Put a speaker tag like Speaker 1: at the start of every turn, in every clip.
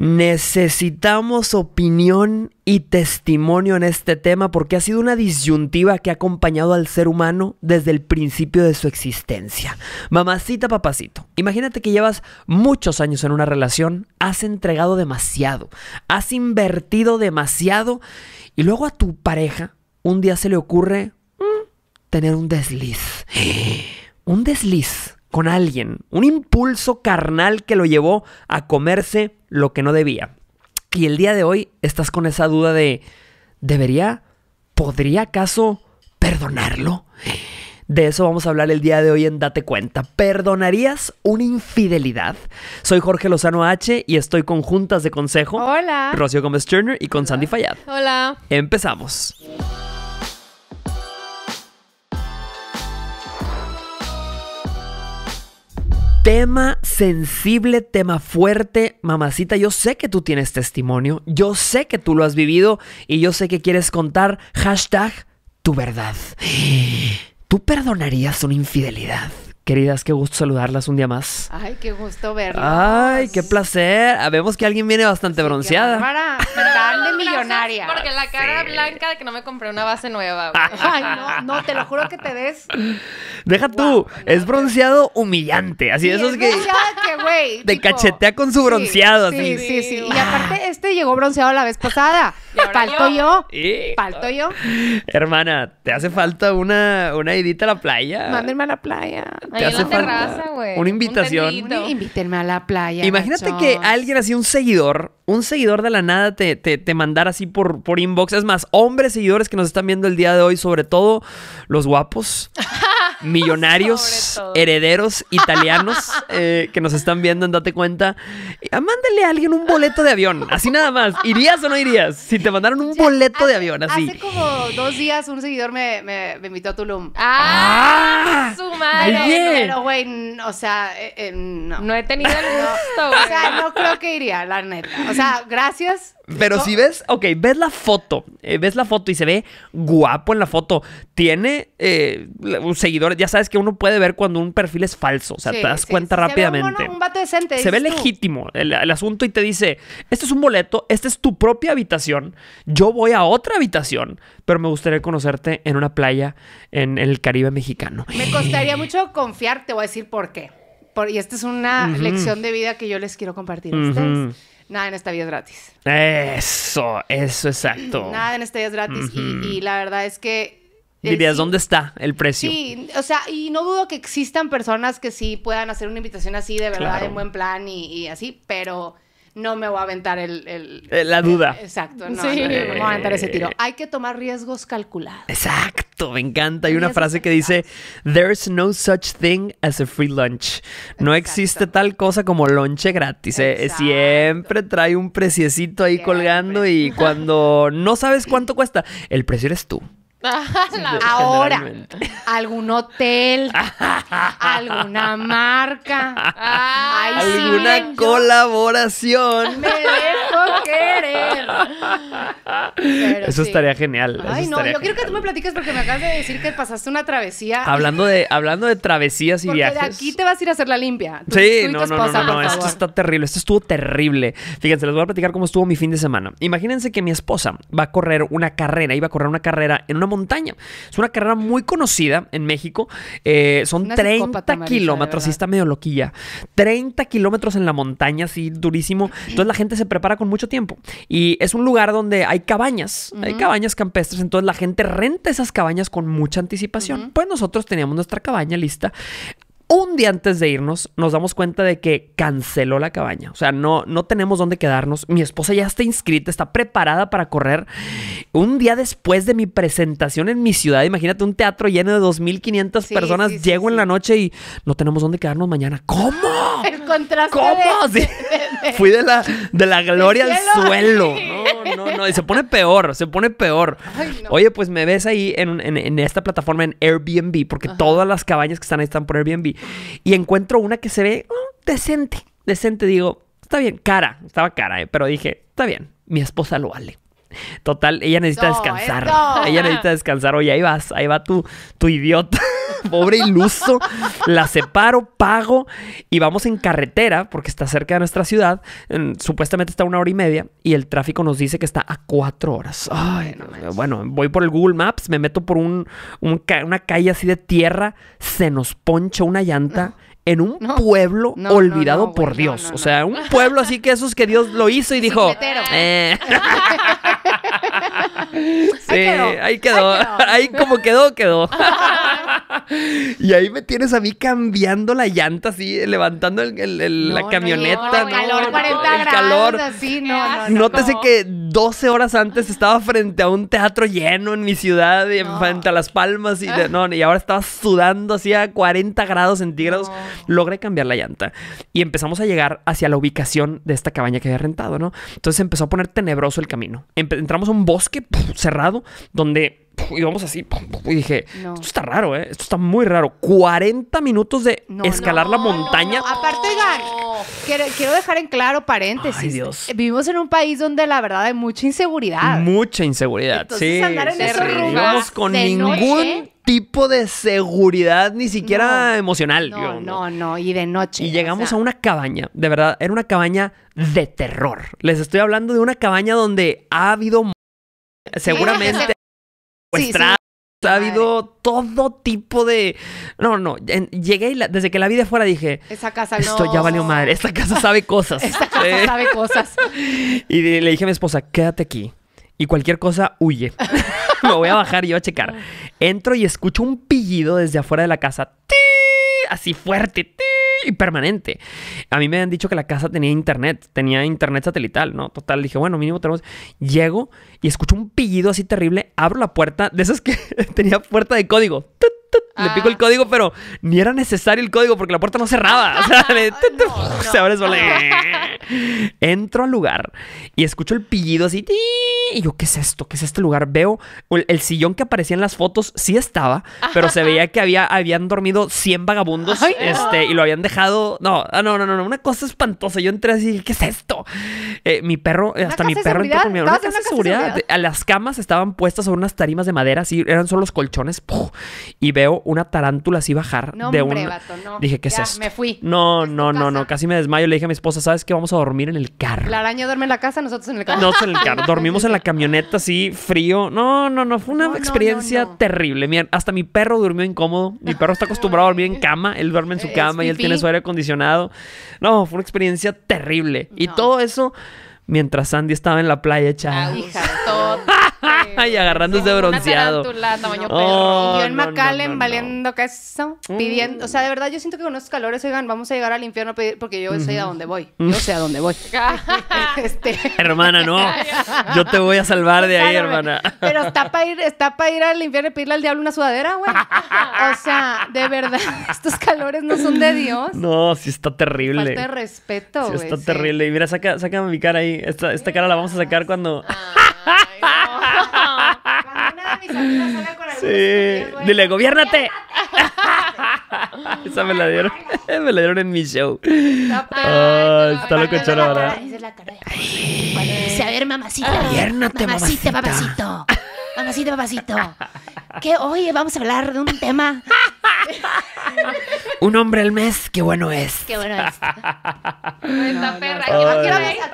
Speaker 1: Necesitamos opinión y testimonio en este tema porque ha sido una disyuntiva que ha acompañado al ser humano desde el principio de su existencia. Mamacita, papacito, imagínate que llevas muchos años en una relación, has entregado demasiado, has invertido demasiado y luego a tu pareja un día se le ocurre mm, tener un desliz. Un desliz con alguien, un impulso carnal que lo llevó a comerse lo que no debía. Y el día de hoy estás con esa duda de, ¿debería? ¿Podría acaso perdonarlo? De eso vamos a hablar el día de hoy en Date Cuenta. ¿Perdonarías una infidelidad? Soy Jorge Lozano H y estoy con Juntas de Consejo. Hola. Rocío Gómez Turner y con Sandy Fayad. Hola. Empezamos. tema sensible, tema fuerte, mamacita, yo sé que tú tienes testimonio, yo sé que tú lo has vivido y yo sé que quieres contar hashtag tu verdad. ¿Tú perdonarías una infidelidad? Queridas, qué gusto saludarlas un día más.
Speaker 2: Ay, qué gusto verlas.
Speaker 1: Ay, qué placer. Ah, vemos que alguien viene bastante bronceada.
Speaker 3: Para, de millonaria. Porque la cara blanca de que no me compré una base nueva. Ay, no, no, te lo juro que te des.
Speaker 1: Deja tú, es bronceado humillante. Así sí, es que.
Speaker 2: que te
Speaker 1: cachetea con su bronceado. así. sí, sí,
Speaker 2: sí. Y aparte, este llegó bronceado la vez pasada. Falto yo. Falto yo.
Speaker 1: Hermana, ¿te hace falta una, una idita a la playa? Mándenme a la playa una invitación.
Speaker 2: a la playa. Imagínate que
Speaker 1: alguien así, un seguidor, un seguidor de la nada te, te, mandara así por, por inbox. Es más, hombres seguidores que nos están viendo el día de hoy, sobre todo los guapos. millonarios, herederos italianos eh, que nos están viendo Date Cuenta, eh, mándale a alguien un boleto de avión, así nada más. ¿Irías o no irías? Si te mandaron un boleto de avión, así. Hace como
Speaker 2: dos días un seguidor me, invitó a Tulum. ¡Ah! ah Pero, güey, o sea, eh, no. No he tenido el gusto, O sea, no creo que iría, la neta. O sea, gracias. Pero si
Speaker 1: ves, ok, ves la foto, ves la foto y se ve guapo en la foto. Tiene un seguidor ya sabes que uno puede ver cuando un perfil es falso. O sea, te das cuenta rápidamente. Se ve, un,
Speaker 2: decente, se ve legítimo
Speaker 1: el, asunto y te dice: Este es un boleto, esta es tu propia habitación. Yo voy a otra habitación, pero me gustaría conocerte en una playa en, el Caribe mexicano.
Speaker 2: Me costaría mucho confiar, te voy a decir por qué. y esta es una lección de vida que yo les quiero compartir ustedes. Nada en esta vida es gratis.
Speaker 1: Eso, eso exacto. Nada en esta vida es gratis. y
Speaker 2: la verdad es que
Speaker 1: Dirías, ¿dónde está el precio?
Speaker 2: Sí, o sea, y no dudo que existan personas que sí puedan hacer una invitación así, de verdad, de en buen plan y, así, pero no me voy a aventar el...
Speaker 1: Eh, la duda.
Speaker 2: exacto, no, sí. me voy a aventar ese tiro. Hay que tomar riesgos calculados.
Speaker 1: Exacto, me encanta. Hay una frase que dice, there's no such thing as a free lunch. No existe tal cosa como lonche gratis. ¿eh? Siempre trae un preciecito ahí colgando y cuando no sabes cuánto cuesta, el precio eres tú.
Speaker 2: Ahora, algún
Speaker 1: hotel,
Speaker 2: alguna marca, alguna
Speaker 1: colaboración eso estaría genial. Ay, no, yo quiero
Speaker 2: que tú me platiques porque me acabas de decir que pasaste una travesía. Hablando
Speaker 1: de, hablando de travesías y viajes. De
Speaker 2: aquí te vas a ir a hacer la limpia. sí, no, no, no, esto está
Speaker 1: terrible. Esto estuvo terrible. Fíjense, les voy a platicar cómo estuvo mi fin de semana. Imagínense que mi esposa va a correr una carrera, iba a correr una carrera en una montaña. Es una carrera muy conocida en México. Eh, son 30 kilómetros, sí está medio loquilla. 30 kilómetros en la montaña, así durísimo. Entonces la gente se prepara con mucho tiempo. Y es un lugar donde hay cabañas, hay cabañas campestres, entonces la gente renta esas cabañas con mucha anticipación. Pues nosotros teníamos nuestra cabaña lista un día antes de irnos, nos damos cuenta de que canceló la cabaña. O sea, no, no tenemos dónde quedarnos. Mi esposa ya está inscrita, está preparada para correr. Un día después de mi presentación en mi ciudad, imagínate un teatro lleno de 2.500 personas. llego en la noche y no tenemos dónde quedarnos mañana. ¿Cómo?
Speaker 2: El contraste. ¿Cómo? Fui de la,
Speaker 1: de la gloria al suelo. No, no, no. Y se pone peor, se pone peor. Oye, pues me ves ahí en, esta plataforma en Airbnb, porque todas las cabañas que están ahí están por Airbnb. Y encuentro una que se ve oh, decente, decente. Digo, está bien, cara, estaba cara, eh, pero dije, está bien, mi esposa lo vale. Total, ella necesita descansar. Ella necesita descansar. Oye, ahí vas, ahí va tu idiota pobre iluso, la separo, pago y vamos en carretera porque está cerca de nuestra ciudad. supuestamente está una hora y media y el tráfico nos dice que está a cuatro horas. Ay, bueno, voy por el Google Maps, me meto por un, una calle así de tierra, se nos poncha una llanta. en un pueblo olvidado por Dios. o sea, un pueblo así que esos que Dios lo hizo y dijo. Sí, ahí quedó. Ahí, como quedó, quedó. y ahí me tienes a mí cambiando la llanta, así, levantando la camioneta. el calor, el
Speaker 2: Así, no, Nótese que
Speaker 1: 12 horas antes estaba frente a un teatro lleno en mi ciudad, y frente a Las Palmas, y, no, y ahora estaba sudando así a 40 grados centígrados. Logré cambiar la llanta. Y empezamos a llegar hacia la ubicación de esta cabaña que había rentado, ¿no? Entonces empezó a poner tenebroso el camino. entramos a un bosque cerrado, donde íbamos así. Y dije, esto está raro, ¿eh? Esto está muy raro. 40 minutos de escalar la montaña.
Speaker 2: Aparte, quiero, dejar en claro paréntesis. Eh, vivimos en un país donde la verdad hay mucha inseguridad.
Speaker 1: Mucha inseguridad, sí. con ningún... tipo de seguridad, ni siquiera emocional. No, no, no, y de noche. Y llegamos a una cabaña, de verdad, era una cabaña de terror. Les estoy hablando de una cabaña donde ha habido seguramente pues, ha habido todo tipo de. No, no. llegué y desde que la vi de fuera dije.
Speaker 2: Esa casa no. Esto ya valió
Speaker 1: madre. Esta casa sabe cosas. Esta casa eh. sabe cosas. Y le dije a mi esposa, quédate aquí. Y cualquier cosa, huye. Me voy a bajar yo a checar. Entro y escucho un pillido desde afuera de la casa así fuerte y permanente. A mí me han dicho que la casa tenía internet, tenía internet satelital, ¿no? Total, dije, bueno, mínimo tenemos. Llego y escucho un pillido así terrible, abro la puerta, de esas que tenía puerta de código. ¡Tut, le pico el ah. código, pero ni era necesario el código porque la puerta no cerraba. O sea, se abre Entro al lugar y escucho el pillido así. Y yo, ¿qué es esto? ¿Qué es este lugar? Veo el, sillón que aparecía en las fotos, sí estaba, pero se veía que había, habían dormido 100 vagabundos este, y lo habían dejado. Ah, no, no, no, no, una cosa espantosa. Yo entré así, ¿qué es esto? Eh, mi perro, hasta mi perro entró Una casa, de seguridad. Las camas estaban puestas sobre unas tarimas de madera, así eran solo los colchones. Y veo una tarántula así bajar de un... Dije, ¿qué es esto? Me fui. No, no, no, no. Casi me desmayo. Le dije a mi esposa, ¿sabes qué? Vamos a dormir en el carro.
Speaker 2: La araña duerme en la casa, nosotros en el carro. Nosotros en el carro.
Speaker 1: Dormimos en la camioneta así, frío. No, no, no. Fue una experiencia terrible. Miren, hasta mi perro durmió incómodo. Mi perro está acostumbrado a dormir en cama. Él duerme en su cama y él tiene su aire acondicionado. No, fue una experiencia terrible. Y todo eso mientras Sandy estaba en la playa, echando. Ah, hija, Ay, agarrándose de bronceado.
Speaker 2: y yo en Macalen valiendo queso, mm. pidiendo. O sea, de verdad, yo siento que con estos calores, oigan, vamos a llegar al infierno pedir... a porque mm. yo sé a dónde voy. Yo sé a dónde voy. este... Hermana, no.
Speaker 1: Yo te voy a salvar de ahí, hermana. Pero está
Speaker 2: para ir, está para ir al infierno y pedirle al diablo una sudadera, güey. O sea, de verdad, estos calores no son de Dios.
Speaker 1: No, sí está terrible. Falta de
Speaker 2: respeto, güey. Sí está
Speaker 1: terrible. Y mira, saca, mi cara ahí. Esta, esta cara la vamos a sacar cuando. Ah. sí. Dile, gobiérnate Esa me la dieron. me la dieron en mi show. está loco ¿verdad? ahora. a
Speaker 2: ver, mamacita. mamacita. Mamacita, papacito. Mamacita, papacito. Que hoy vamos a hablar de un tema.
Speaker 1: Un hombre al mes, qué bueno es. Qué bueno es. perra.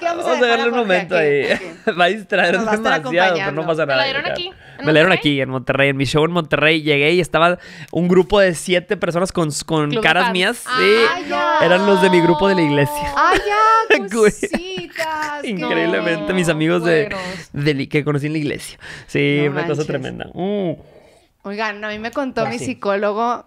Speaker 2: vamos, a, a darle
Speaker 1: un momento ahí. Va a distraer demasiado, pero no pasa nada. Me la aquí. Me la aquí, en Monterrey. En mi show en Monterrey llegué y estaba un grupo de siete personas con, con caras mías. Ah, sí. Eran los de mi grupo de la iglesia.
Speaker 2: ¡Ay, ah, ya!
Speaker 1: Increíblemente, mis amigos de, que conocí en la iglesia. Sí, una cosa tremenda. Mm.
Speaker 2: Oigan, a mí me contó ah, mi psicólogo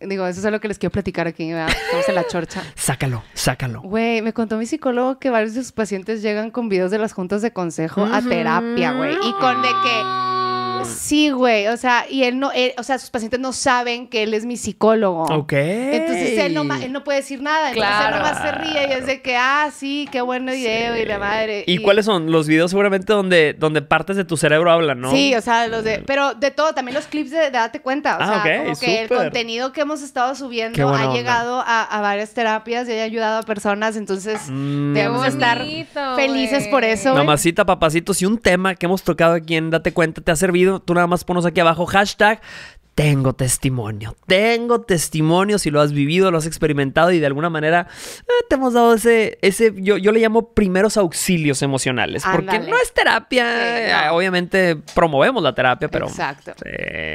Speaker 2: Digo, eso es lo que les quiero platicar aquí, ¿verdad? Estamos la chorcha.
Speaker 1: Sácalo, sácalo.
Speaker 2: Güey, me contó mi psicólogo que varios de sus pacientes llegan con videos de las juntas de consejo a terapia, güey. Y con de que Mm. sí, güey. O sea, y él no, o sea, sus pacientes no saben que él es mi psicólogo. Ok. Entonces él no, él no puede decir nada. Claro. Entonces él nomás se ríe y es de que, ah, sí, qué bueno video y la madre. ¿Y, cuáles
Speaker 1: son? Los videos seguramente donde, donde partes de tu cerebro hablan, ¿no? Sí, o
Speaker 2: sea, los de. Pero de todo, también los clips de, Date cuenta. O ah, sea, que el contenido que hemos estado subiendo ha llegado a, varias terapias y ha ayudado a personas. Entonces,
Speaker 1: mm, debemos estar
Speaker 2: felices por eso.
Speaker 1: Mamacita, papacito, si un tema que hemos tocado aquí en Date cuenta te ha servido tú nada más ponos aquí abajo hashtag tengo testimonio. Tengo testimonio si lo has vivido, lo has experimentado y de alguna manera eh, te hemos dado ese, ese yo, le llamo primeros auxilios emocionales. Porque no es terapia. Eh, obviamente promovemos la terapia, pero. Exacto.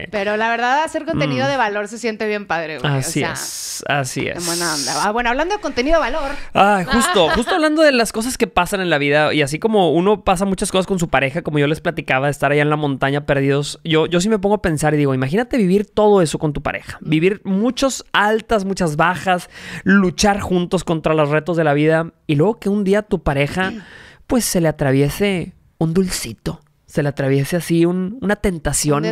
Speaker 2: pero la verdad, hacer contenido mm. de valor se siente bien padre, güey. Así es.
Speaker 1: Así es.
Speaker 2: Ah, bueno, hablando de contenido de valor.
Speaker 1: justo, justo hablando de las cosas que pasan en la vida y así como uno pasa muchas cosas con su pareja, como yo les platicaba, estar allá en la montaña perdidos, yo, yo sí me pongo a pensar y digo, imagínate vivir vivir todo eso con tu pareja. Mm. Vivir muchas altas, muchas bajas, luchar juntos contra los retos de la vida y luego que un día tu pareja pues se le atraviese un dulcito, se le atraviese así una tentación.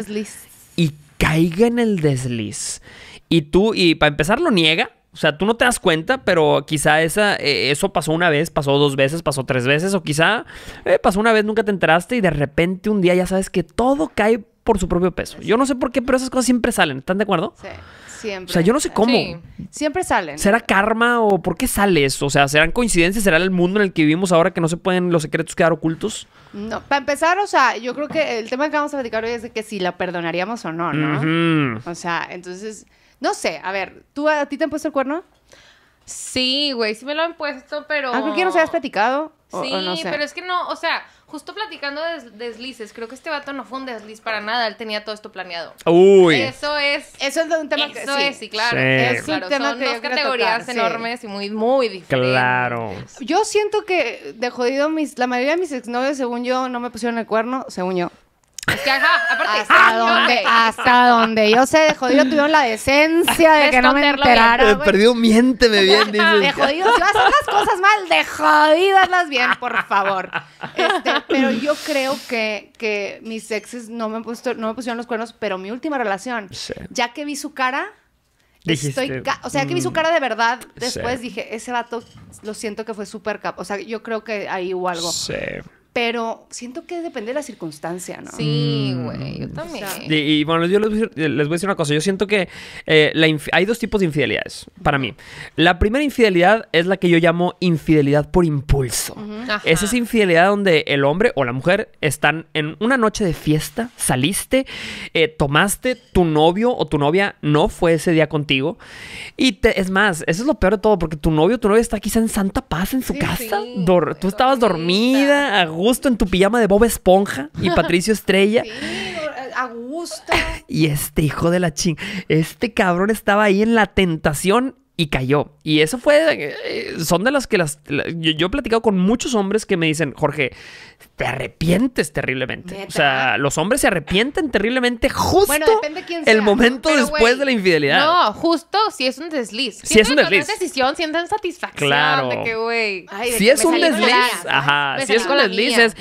Speaker 1: Y caiga en el desliz. Y tú, y para empezar lo niega, o sea, tú no te das cuenta, pero quizá esa, eh, eso pasó una vez, pasó dos veces, pasó tres veces, o quizá eh, pasó una vez, nunca te enteraste y de repente un día ya sabes que todo cae por su propio peso. Yo no sé por qué, pero esas cosas siempre salen. ¿Están de acuerdo? Sí, siempre. O sea, yo no sé cómo.
Speaker 2: siempre salen. ¿Será
Speaker 1: karma o por qué sale eso? O sea, ¿serán coincidencias? ¿Será el mundo en el que vivimos ahora que no se pueden los secretos quedar ocultos?
Speaker 2: No, para empezar, o sea, yo creo que el tema que vamos a platicar hoy es de que si la perdonaríamos o no,
Speaker 1: ¿no?
Speaker 2: O sea, entonces, no sé, a ver, ¿tú a, ti te han puesto el cuerno?
Speaker 3: Sí, güey, sí me lo han puesto,
Speaker 2: pero... Ah, creo no se hayas platicado. sí, pero es
Speaker 3: que no, o sea, Justo platicando de deslices, creo que este vato no fue un desliz para nada, él tenía todo esto planeado. Uy. Eso es. Eso es un tema eso que. es, sí, claro. Son dos categorías enormes
Speaker 2: y muy, muy
Speaker 1: diferentes. Claro.
Speaker 2: Yo siento que de jodido, mis, la mayoría de mis exnovios, según yo, no me pusieron el cuerno, según yo. Es ¡ah, Hasta, dónde, hasta yo sé, de jodido tuvieron la decencia de, que no me enterara. perdido,
Speaker 1: miénteme bien, De jodido, si vas a hacer las cosas
Speaker 2: mal, de jodido bien, por favor. Este, pero yo creo que, que mis exes no me, puesto, no pusieron los cuernos, pero mi última relación, ya que vi su cara,
Speaker 1: o sea, que vi su mm, cara
Speaker 2: de verdad. Después dije, ese vato, lo siento que fue súper cap. O sea, yo creo que ahí hubo algo. Sí. Pero siento que depende de la circunstancia, ¿no? Sí, mm. güey, yo también.
Speaker 1: Y, bueno, yo les, voy a decir una cosa. Yo siento que eh, hay dos tipos de infidelidades para mí. La primera infidelidad es la que yo llamo infidelidad por impulso. Esa es infidelidad donde el hombre o la mujer están en una noche de fiesta, saliste, eh, tomaste, tu novio o tu novia no fue ese día contigo. Y es más, eso es lo peor de todo, porque tu novio o tu novia está quizá en Santa Paz, en su casa. tú estabas dormida, gusto en tu pijama de Bob Esponja y Patricio Estrella. Sí, Y este hijo de la ching, este cabrón estaba ahí en la tentación y cayó. Y eso fue. Eh, son de las que las. yo, he platicado con muchos hombres que me dicen, Jorge, te arrepientes terriblemente. O sea, los hombres se arrepienten terriblemente justo bueno, depende quién sea, el momento después de la infidelidad. No,
Speaker 3: justo si es un desliz.
Speaker 1: Si es un desliz.
Speaker 3: decisión, sientan satisfacción. Claro. De que, güey. Si es un desliz.
Speaker 1: Ajá. Si es un desliz, es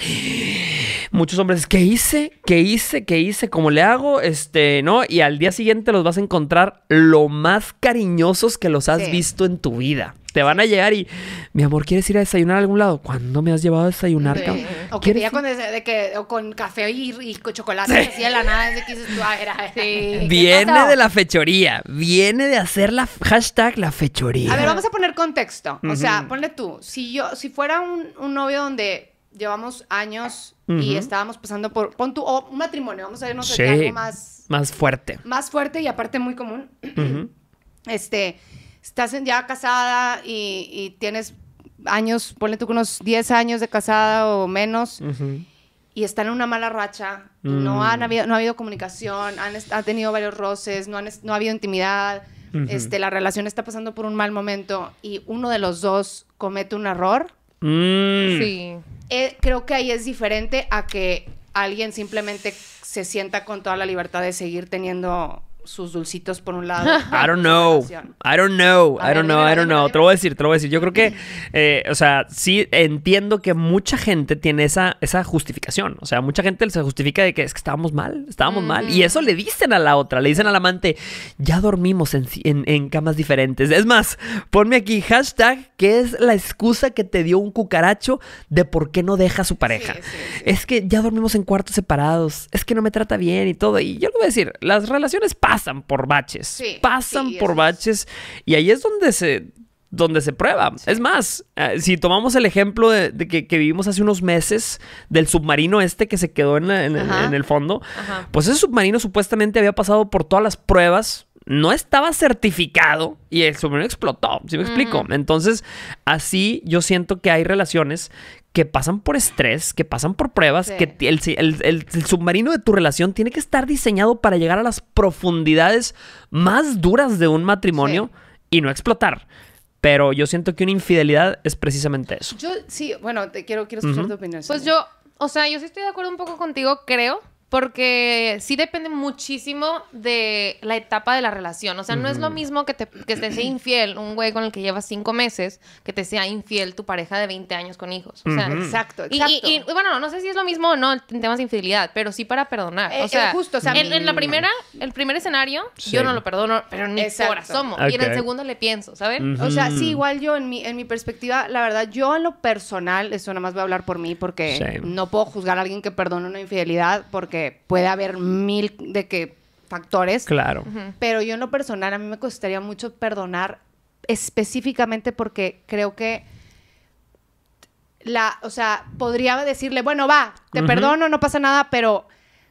Speaker 1: muchos hombres, ¿qué hice? ¿Qué hice? ¿Qué hice? ¿Cómo le hago? Este, ¿no? Y al día siguiente los vas a encontrar lo más cariñosos que los has visto en tu vida. Te van a llegar y, mi amor, ¿quieres ir a desayunar a algún lado? ¿Cuándo me has llevado a desayunar?
Speaker 2: O con, con café y, chocolate, así de la nada, ah, Viene de la
Speaker 1: fechoría, viene de hacer la hashtag la fechoría. A ver, vamos
Speaker 2: a poner contexto. O sea, ponle tú, si yo, si fuera un, un novio donde llevamos años y estábamos pasando por, pon o un matrimonio, vamos a ver, no sé, más...
Speaker 1: Más fuerte.
Speaker 2: Más fuerte y aparte muy común. Este, estás ya casada y, tienes años, ponle tú unos 10 años de casada o menos. Y están en una mala racha, no, mm. han no ha habido comunicación, han, tenido varios roces, no, no ha habido intimidad, este, la relación está pasando por un mal momento y uno de los dos comete un error,
Speaker 3: Mm. Sí.
Speaker 2: Eh, creo que ahí es diferente a que alguien simplemente se sienta con toda la libertad de seguir teniendo sus dulcitos por un lado. I
Speaker 1: don't know. I don't know. I don't know. I don't know. Te lo voy a decir, te lo voy a decir. Yo creo que, eh, o sea, sí entiendo que mucha gente tiene esa, esa justificación. O sea, mucha gente se justifica de que es que estábamos mal, estábamos mal. Y eso le dicen a la otra, le dicen al amante, ya dormimos en, camas diferentes. Es más, ponme aquí hashtag que es la excusa que te dio un cucaracho de por qué no deja a su pareja. Es que ya dormimos en cuartos separados. Es que no me trata bien y todo. Y yo lo voy a decir, las relaciones pasan pasan por baches. pasan por baches. Y ahí es donde se, donde se prueba. Es más, eh, si tomamos el ejemplo de, que, vivimos hace unos meses del submarino este que se quedó en, el fondo, pues ese submarino supuestamente había pasado por todas las pruebas no estaba certificado y el submarino explotó. ¿Sí me explico? Entonces, así yo siento que hay relaciones que pasan por estrés, que pasan por pruebas, que el, submarino de tu relación tiene que estar diseñado para llegar a las profundidades más duras de un matrimonio y no explotar. Pero yo siento que una infidelidad es precisamente eso.
Speaker 2: Yo sí, bueno, te quiero,
Speaker 3: escuchar tu opinión. Pues yo, o sea, yo sí estoy de acuerdo un poco contigo, creo porque sí depende muchísimo de la etapa de la relación. O sea, no es lo mismo que te, que te sea infiel un güey con el que llevas cinco meses que te sea infiel tu pareja de 20 años con hijos. O sea, exacto, exacto. Y, bueno, no sé si es lo mismo o no en temas de infidelidad, pero sí para perdonar. Eh, o sea, eh, justo, en, la mm. primera,
Speaker 2: el primer escenario, yo no lo perdono, pero ni por Y en el segundo le pienso, ¿sabes? O sea, sí, igual yo en mi, en mi perspectiva, la verdad, yo a lo personal, eso nada más voy a hablar por mí porque no puedo juzgar a alguien que perdone una infidelidad porque puede haber mil de que factores. Claro. Pero yo en lo personal a mí me costaría mucho perdonar específicamente porque creo que la, o sea, podría decirle, bueno, va, te perdono, no pasa nada, pero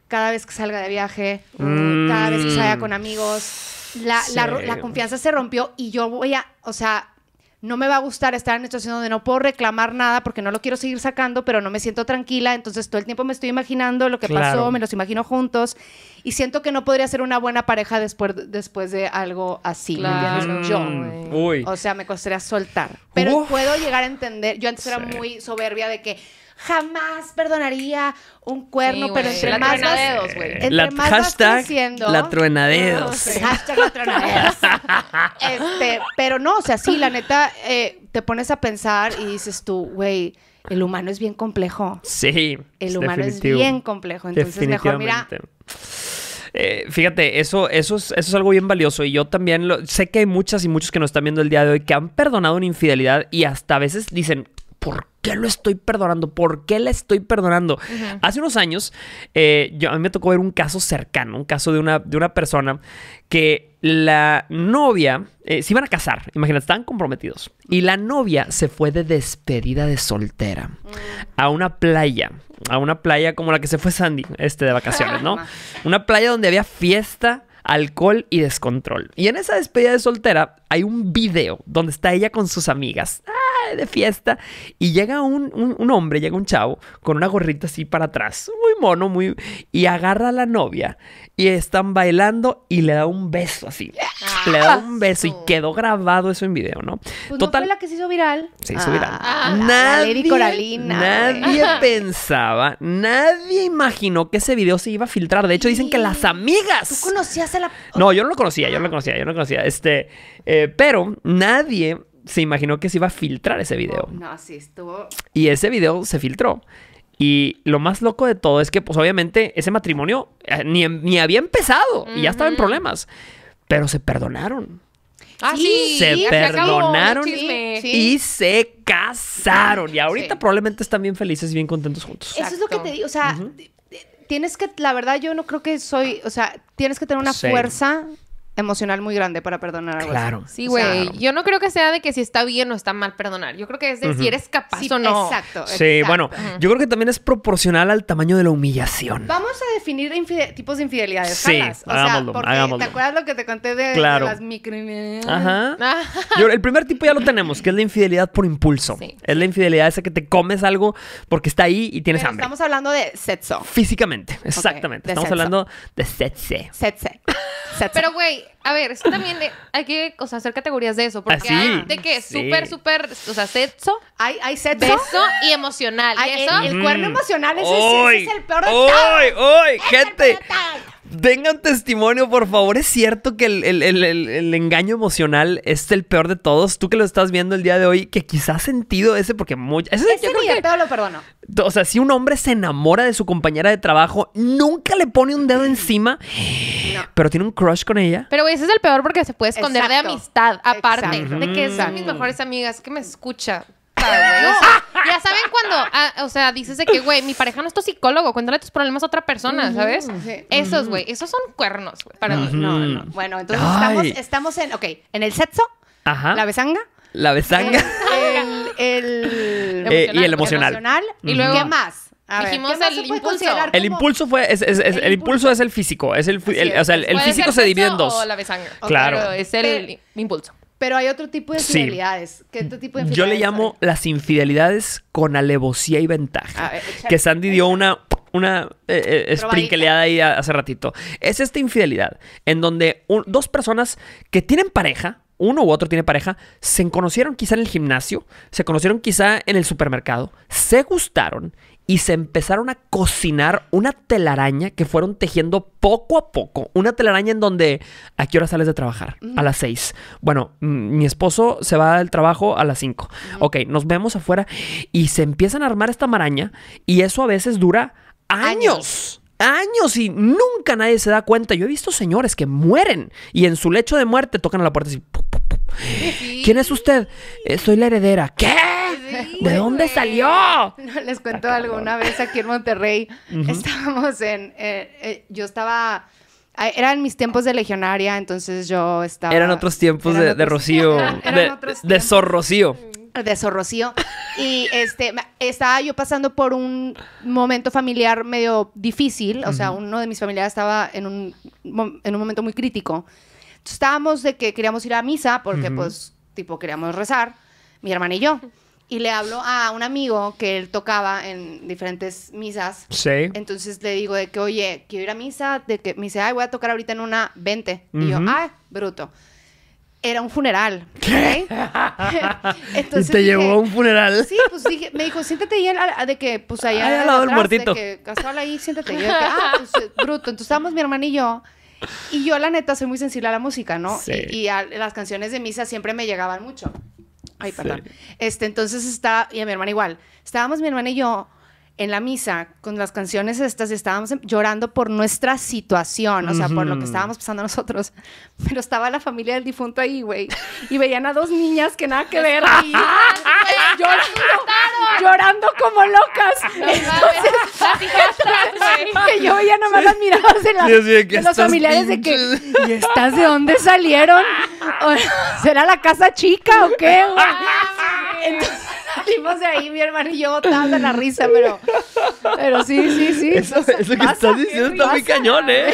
Speaker 2: cada vez que salga de viaje, cada vez que mm. salga con amigos, la, la, confianza se rompió y yo voy a, o sea, no me va a gustar estar en una situación donde no puedo reclamar nada porque no lo quiero seguir sacando, pero no me siento tranquila, entonces todo el tiempo me estoy imaginando lo que pasó, me los imagino juntos y siento que no podría ser una buena pareja después, después de algo así. Mm. O sea, me costaría soltar. Pero puedo llegar a entender, yo antes era muy soberbia de que jamás perdonaría un cuerno, pero entre la más vas, dedos, entre
Speaker 1: la, hashtag la No Hashtag
Speaker 2: la este, pero no, o sea, sí, la neta, eh, te pones a pensar y dices tú, güey, el humano es bien complejo.
Speaker 1: Sí. El humano es bien
Speaker 2: complejo. Entonces, mejor mira.
Speaker 1: Eh, fíjate, eso, eso, es, eso es algo bien valioso y yo también lo, sé que hay muchas y muchos que nos están viendo el día de hoy que han perdonado una infidelidad y hasta a veces dicen, ¿por qué lo estoy perdonando? ¿Por qué le estoy perdonando? Hace unos años, eh, yo, a mí me tocó ver un caso cercano, un caso de una, de una persona que la novia eh, se iban a casar, imagínate, estaban comprometidos. Y la novia se fue de despedida de soltera mm. a una playa, a una playa como la que se fue Sandy, este de vacaciones, ¿no? una playa donde había fiesta, alcohol y descontrol. Y en esa despedida de soltera hay un video donde está ella con sus amigas de fiesta. Y llega un, hombre, llega un chavo con una gorrita así para atrás, muy mono, muy. Y agarra a la novia y están bailando y le da un beso así. Le da un beso y quedó grabado eso en video, ¿no? Pues Total.
Speaker 2: la que se hizo viral.
Speaker 1: Se hizo viral. Ah, nadie, Coralina, nadie pensaba, nadie imaginó que ese video se iba a filtrar. De hecho, dicen que las amigas. ¿Tú conocías a la.? No, yo no lo conocía, yo no lo conocía, yo no lo conocía. Este. Eh, pero nadie se imaginó que se iba a filtrar ese video.
Speaker 2: no, estuvo.
Speaker 1: Y ese video se filtró. Y lo más loco de todo es que, pues obviamente, ese matrimonio eh, ni, había empezado y ya estaba en problemas. Pero se perdonaron. Ah, sí, se perdonaron y se casaron. Y ahorita probablemente están bien felices y bien contentos juntos. Eso es lo
Speaker 2: que te digo. O sea, tienes que, la verdad, yo no creo que soy, o sea, tienes que tener una fuerza emocional muy grande para perdonar algo. Claro. Sí, güey. Yo
Speaker 3: no creo que sea de que si está bien o está mal perdonar. Yo creo que es de si eres capaz o no. Exacto. Sí, bueno,
Speaker 1: yo creo que también es proporcional al tamaño de la humillación.
Speaker 2: Vamos a definir tipos de infidelidades. Sí, o sea, porque, ¿Te acuerdas lo que te conté de, las micro... Ajá. el
Speaker 1: primer tipo ya lo tenemos, que es la infidelidad por impulso. Sí. Es la infidelidad esa que te comes algo porque está ahí y tienes hambre. Estamos hablando
Speaker 2: de sexo.
Speaker 1: Físicamente, exactamente. estamos hablando de setse
Speaker 3: Setse pero, güey, a ver, eso también hay que o hacer categorías de eso. Porque ah, hay de que súper, súper, o sea, sexo, Hay, hay sexo. y emocional.
Speaker 2: el, eso, cuerno emocional ese, es el peor de todo.
Speaker 1: uy, Gente, Tengan testimonio, por favor. ¿Es cierto que el, engaño emocional es el peor de todos? Tú que lo estás viendo el día de hoy, que quizás has sentido ese porque... mucho. Ese, yo
Speaker 2: creo que, lo perdono.
Speaker 1: O sea, si un hombre se enamora de su compañera de trabajo, nunca le pone un dedo encima, pero tiene un crush con ella.
Speaker 3: Pero güey, ese es el peor porque se puede esconder de amistad, aparte de que son mis mm. mejores amigas, que me escucha ya saben cuando, ah, o sea, dices de que, güey, mi pareja no es tu psicólogo, cuéntale tus problemas a otra persona, ¿sabes? Esos, güey, esos
Speaker 2: son cuernos, güey, para mí. No, no. Bueno, entonces estamos, estamos en, ok, en el sexo, la besanga.
Speaker 1: La besanga.
Speaker 2: El, el, eh, y el emocional. Y luego, ¿qué más? A Dijimos el impulso.
Speaker 1: El impulso fue es, es, el, impulso es el físico, es el, o sea, el, físico se divide en dos. la besanga.
Speaker 2: Claro, es el impulso. Pero hay otro tipo de infidelidades. otro tipo de Yo le
Speaker 1: llamo las infidelidades con alevosía y ventaja. que Sandy dio una, una eh, eh, sprinkleada ahí hace ratito. Es esta infidelidad en donde dos personas que tienen pareja, uno u otro tiene pareja, se conocieron quizá en el gimnasio, se conocieron quizá en el supermercado, se gustaron y se empezaron a cocinar una telaraña que fueron tejiendo poco a poco. Una telaraña en donde ¿a qué hora sales de trabajar? A las seis. Bueno, mi esposo se va del trabajo a las cinco. Ok, nos vemos afuera y se empiezan a armar esta maraña y eso a veces dura años. años y nunca nadie se da cuenta. Yo he visto señores que mueren y en su lecho de muerte tocan a la puerta así. ¿Quién es usted? Eh, soy la heredera. ¿Qué? ¿De dónde salió?
Speaker 2: les cuento alguna algo. vez aquí en Monterrey estábamos en. Eh, eh, yo estaba. Eran mis tiempos de legionaria, entonces yo estaba. Eran otros
Speaker 1: tiempos de, otros, de, Rocío. de, de Sor Rocío.
Speaker 2: De Sor Rocío. Y este, estaba yo pasando por un momento familiar medio difícil. O sea, uno de mis familiares estaba en un, en un momento muy crítico. Entonces, estábamos de que queríamos ir a misa porque, pues, tipo, queríamos rezar, mi hermana y yo. Y le hablo a un amigo que él tocaba en diferentes misas. Sí. Entonces le digo de que, oye, quiero ir a misa. De que, me dice, ay, voy a tocar ahorita en una 20. Y yo, ah, bruto era un funeral. ¿Qué?
Speaker 1: Entonces, y te llevó a un funeral. Sí,
Speaker 2: pues dije, me dijo, siéntate ahí de que, pues allá. Ay, al lado del muertito. De que, ahí, siéntate. Y yo, ah, pues eh, bruto. Entonces estábamos mi hermana y yo. Y yo, la neta, soy muy sensible a la música, ¿no? Y, a, las canciones de misa siempre me llegaban mucho. Ay, perdón. Este, entonces está, y a mi hermana igual. Estábamos mi hermana y yo en la misa con las canciones estas estábamos llorando por nuestra situación, o sea, por lo que estábamos pasando nosotros. Pero estaba la familia del difunto ahí, güey, y veían a dos niñas que nada que ver ahí, llorando, como locas. Entonces, que yo veía nomás las miradas de, las, los familiares de que, ¿y estás de dónde salieron? ¿Será la casa chica o qué? Entonces, salimos de ahí, mi hermano y yo botando la risa,
Speaker 1: pero, pero sí, sí, sí. Eso, eso que estás diciendo está muy cañón, ¿eh?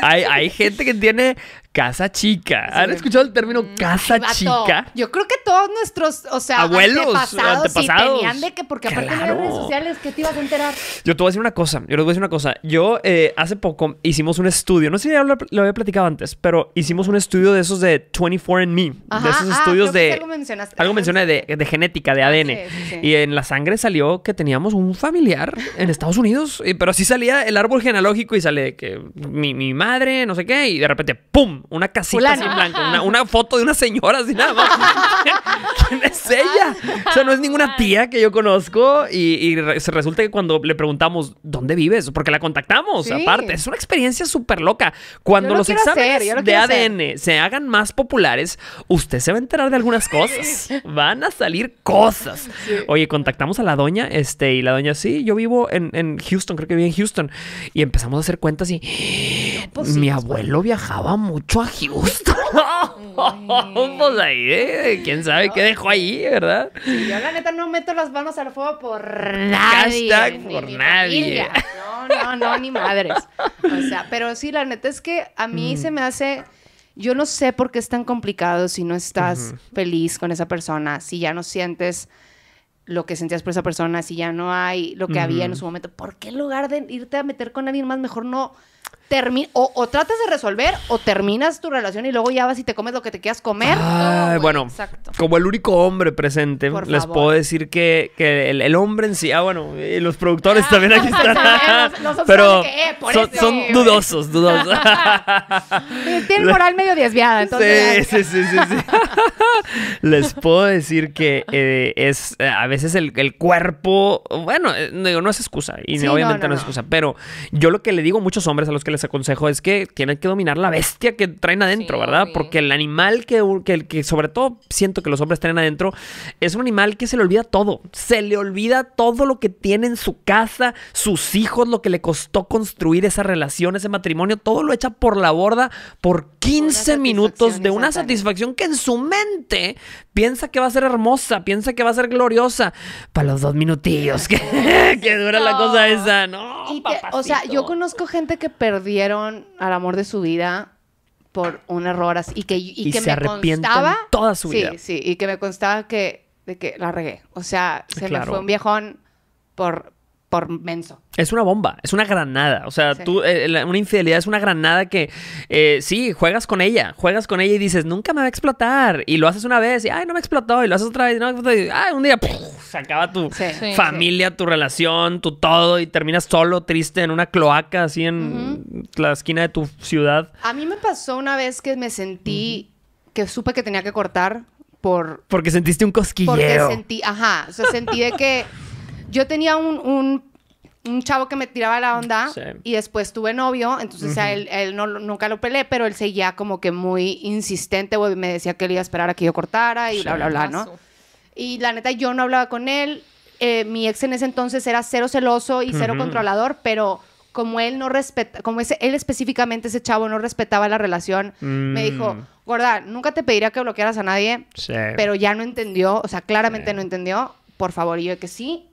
Speaker 1: Hay, hay gente que tiene Casa chica. ¿Han escuchado el término mm, casa chica?
Speaker 2: Yo creo que todos nuestros, o sea, abuelos, antepasados, tenían de que, porque aparte de redes sociales, ¿qué te ibas a enterar?
Speaker 1: Yo te voy a decir una cosa. Yo les voy a decir una cosa. Yo eh, hace poco hicimos un estudio, no sé si lo, había platicado antes, pero hicimos un estudio de esos de 24 and Me. de esos ah, estudios de. Algo mencionaste. Algo mencioné de, genética, de ADN. Ah, y en la sangre salió que teníamos un familiar en Estados Unidos, pero así salía el árbol genealógico y sale que mi madre, no sé qué, y de repente, ¡pum! una casita sin en blanco, una, una, foto de una señora así nada más. es ella. O sea, no es ninguna tía que yo conozco. Y, resulta que cuando le preguntamos, ¿dónde vives? Porque la contactamos, aparte. Es una experiencia súper loca. Cuando los exámenes de ADN se hagan más populares, usted se va a enterar de algunas cosas. Van a salir cosas. Oye, contactamos a la doña, este, y la doña, sí, yo vivo en, Houston, creo que vive en Houston. Y empezamos a hacer cuentas y. Pues mi abuelo viajaba mucho a Houston. pues ahí, eh, ¿Quién sabe qué dejó? ahí, ¿verdad?
Speaker 2: yo la neta no meto las manos al fuego por nadie.
Speaker 1: por nadie. No, no, no, ni madres.
Speaker 2: O sea, pero sí, la neta es que a mí mm. se me hace... Yo no sé por qué es tan complicado si no estás feliz con esa persona, si ya no sientes lo que sentías por esa persona, si ya no hay lo que había en su momento. ¿Por qué en lugar de irte a meter con alguien más, mejor no o, tratas de resolver o terminas tu relación y luego ya vas y te comes lo que te quieras comer. Ah, bueno,
Speaker 1: como el único hombre presente, les puedo decir que, que el, hombre en sí, ah, bueno, los productores ah, también aquí están.
Speaker 2: pero eh, son, este dudosos, dudosos. Tienen moral medio desviada, entonces. Sí, sí, sí,
Speaker 1: les puedo decir que eh, es eh, a veces el, cuerpo, bueno, no es excusa, y obviamente no, no es excusa, pero yo lo que le digo a muchos hombres, los que les aconsejo es que tienen que dominar la bestia que traen adentro, ¿verdad? Porque el animal que, que, sobre todo siento que los hombres traen adentro es un animal que se le olvida todo. Se le olvida todo lo que tiene en su casa, sus hijos, lo que le costó construir esa relación, ese matrimonio, todo lo echa por la borda por 15 minutos de una satisfacción que en su mente Piensa que va a ser hermosa, piensa que va a ser gloriosa. Para los dos minutillos que, que dura la cosa esa, ¿no?
Speaker 2: o sea, yo conozco gente que perdieron al amor de su vida por un error así y que, se me toda su vida. Sí, sí, y que me constaba que, de que la regué. O sea, se me fue un viejón por, por menso.
Speaker 1: Es una bomba, es una granada. O sea, tú, eh, una infidelidad es una granada que eh, sí, juegas con ella, juegas con ella y dices, nunca me va a explotar. Y lo haces una vez y, ay, no me explotó. Y lo haces otra vez y no me explotó. Y, ay, un día, se acaba tu familia, tu relación, tu todo y terminas solo, triste, en una cloaca, así en la esquina de tu ciudad.
Speaker 2: A mí me pasó una vez que me sentí, que supe que tenía que cortar por...
Speaker 1: Porque sentiste un cosquilleo. Porque sentí,
Speaker 2: ajá, o sea, sentí de que... Yo tenía un, un, chavo que me tiraba la onda y después tuve novio, entonces él, él nunca lo peleé, pero él seguía como que muy insistente, me decía que él iba a esperar a que yo cortara y bla, bla, bla, ¿no? Y la neta, yo no hablaba con él. Eh, mi ex en ese entonces era cero celoso y cero controlador, pero como él no respeta, como él específicamente, ese chavo no respetaba la relación, me mm. dijo, gorda, nunca te pediría que bloquearas a nadie, pero ya no entendió, o sea, claramente no entendió, por favor, y yo que sí,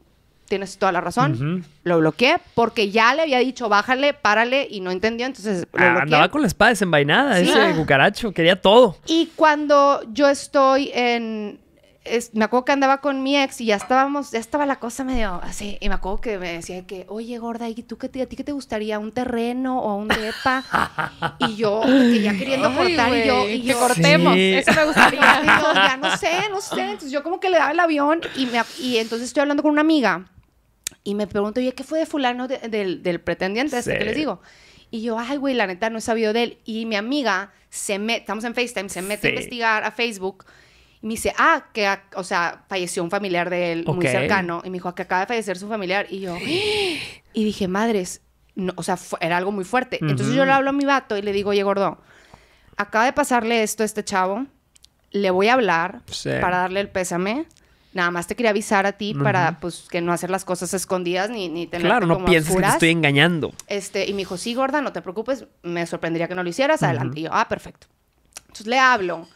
Speaker 2: tienes toda la razón. Lo bloqueé porque ya le había dicho, bájale, párale, y no entendió. Entonces ah, Andaba
Speaker 1: con la espada desenvainada, ese cucaracho, quería todo.
Speaker 2: Y cuando yo estoy en. me acuerdo que andaba con mi ex y ya estábamos, ya estaba la cosa medio así. Y me acuerdo que me decía que, oye, gorda, ¿y tú a ti qué te gustaría? ¿Un terreno o un depa? y yo, pues, que ya queriendo cortar, y yo, y que cortemos, eso me gustaría.
Speaker 1: ya no sé, no sé. Entonces
Speaker 2: yo como que le daba el avión y, me, y entonces estoy hablando con una amiga y me pregunto, oye, qué fue de fulano del, pretendiente este que les digo? Y yo, ay, güey, la neta, no he sabido de él. Y mi amiga se mete, estamos en FaceTime, se mete a investigar a Facebook. Y me dice, ah, que, ah, o sea, falleció un familiar de él muy cercano. Y me dijo, ah, que acaba de fallecer su familiar. Y yo, y dije, madres, o sea, era algo muy fuerte. Entonces yo le hablo a mi vato y le digo, oye, gordo, acaba de pasarle esto a este chavo. Le voy a hablar para darle el pésame. Nada más te quería avisar a ti para, pues, que no hacer las cosas escondidas ni, ni tener Claro, no pienses que te estoy
Speaker 1: engañando.
Speaker 2: Este, y me dijo, sí, gorda, no te preocupes, me sorprendería que no lo hicieras, adelante. Y yo, ah, perfecto. Entonces le hablo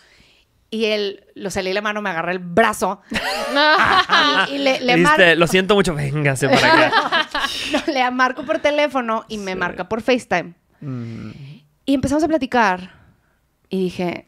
Speaker 2: y él, lo salí la mano, me agarré el brazo y, le, le
Speaker 1: Lo siento mucho, se para
Speaker 2: acá. le marco por teléfono y me marca por FaceTime. Mm. Y empezamos a platicar y dije,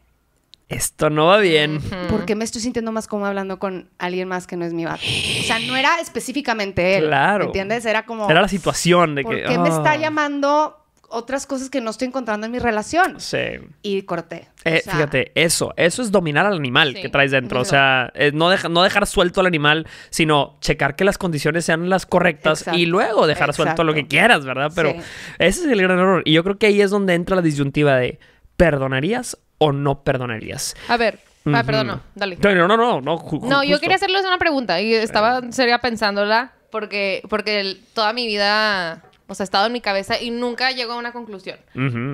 Speaker 1: esto no va bien. ¿Por qué
Speaker 2: me estoy sintiendo más como hablando con alguien más que no es mi vato? O sea, no era específicamente él. Claro. entiendes? Era como. Era la
Speaker 1: situación de que. ¿Por qué me está ah.
Speaker 2: llamando otras cosas que no estoy encontrando en mi relación? Sí. Y corté. Eh, fíjate,
Speaker 1: eso. Eso es dominar al animal que traes dentro. O sea, eh, no, no dejar suelto al animal, sino checar que las condiciones sean las correctas y luego dejar suelto lo que quieras, ¿verdad? Pero ese es el gran error. Y yo creo que ahí es donde entra la disyuntiva de. ¿Perdonarías o no perdonarías?
Speaker 3: A ver, ah, perdón, no, dale. No,
Speaker 1: no, no, no. no, yo quería hacerles
Speaker 3: una pregunta y estaba eh. sería pensándola porque, porque toda mi vida, o sea, ha estado en mi cabeza y nunca llegó a una conclusión.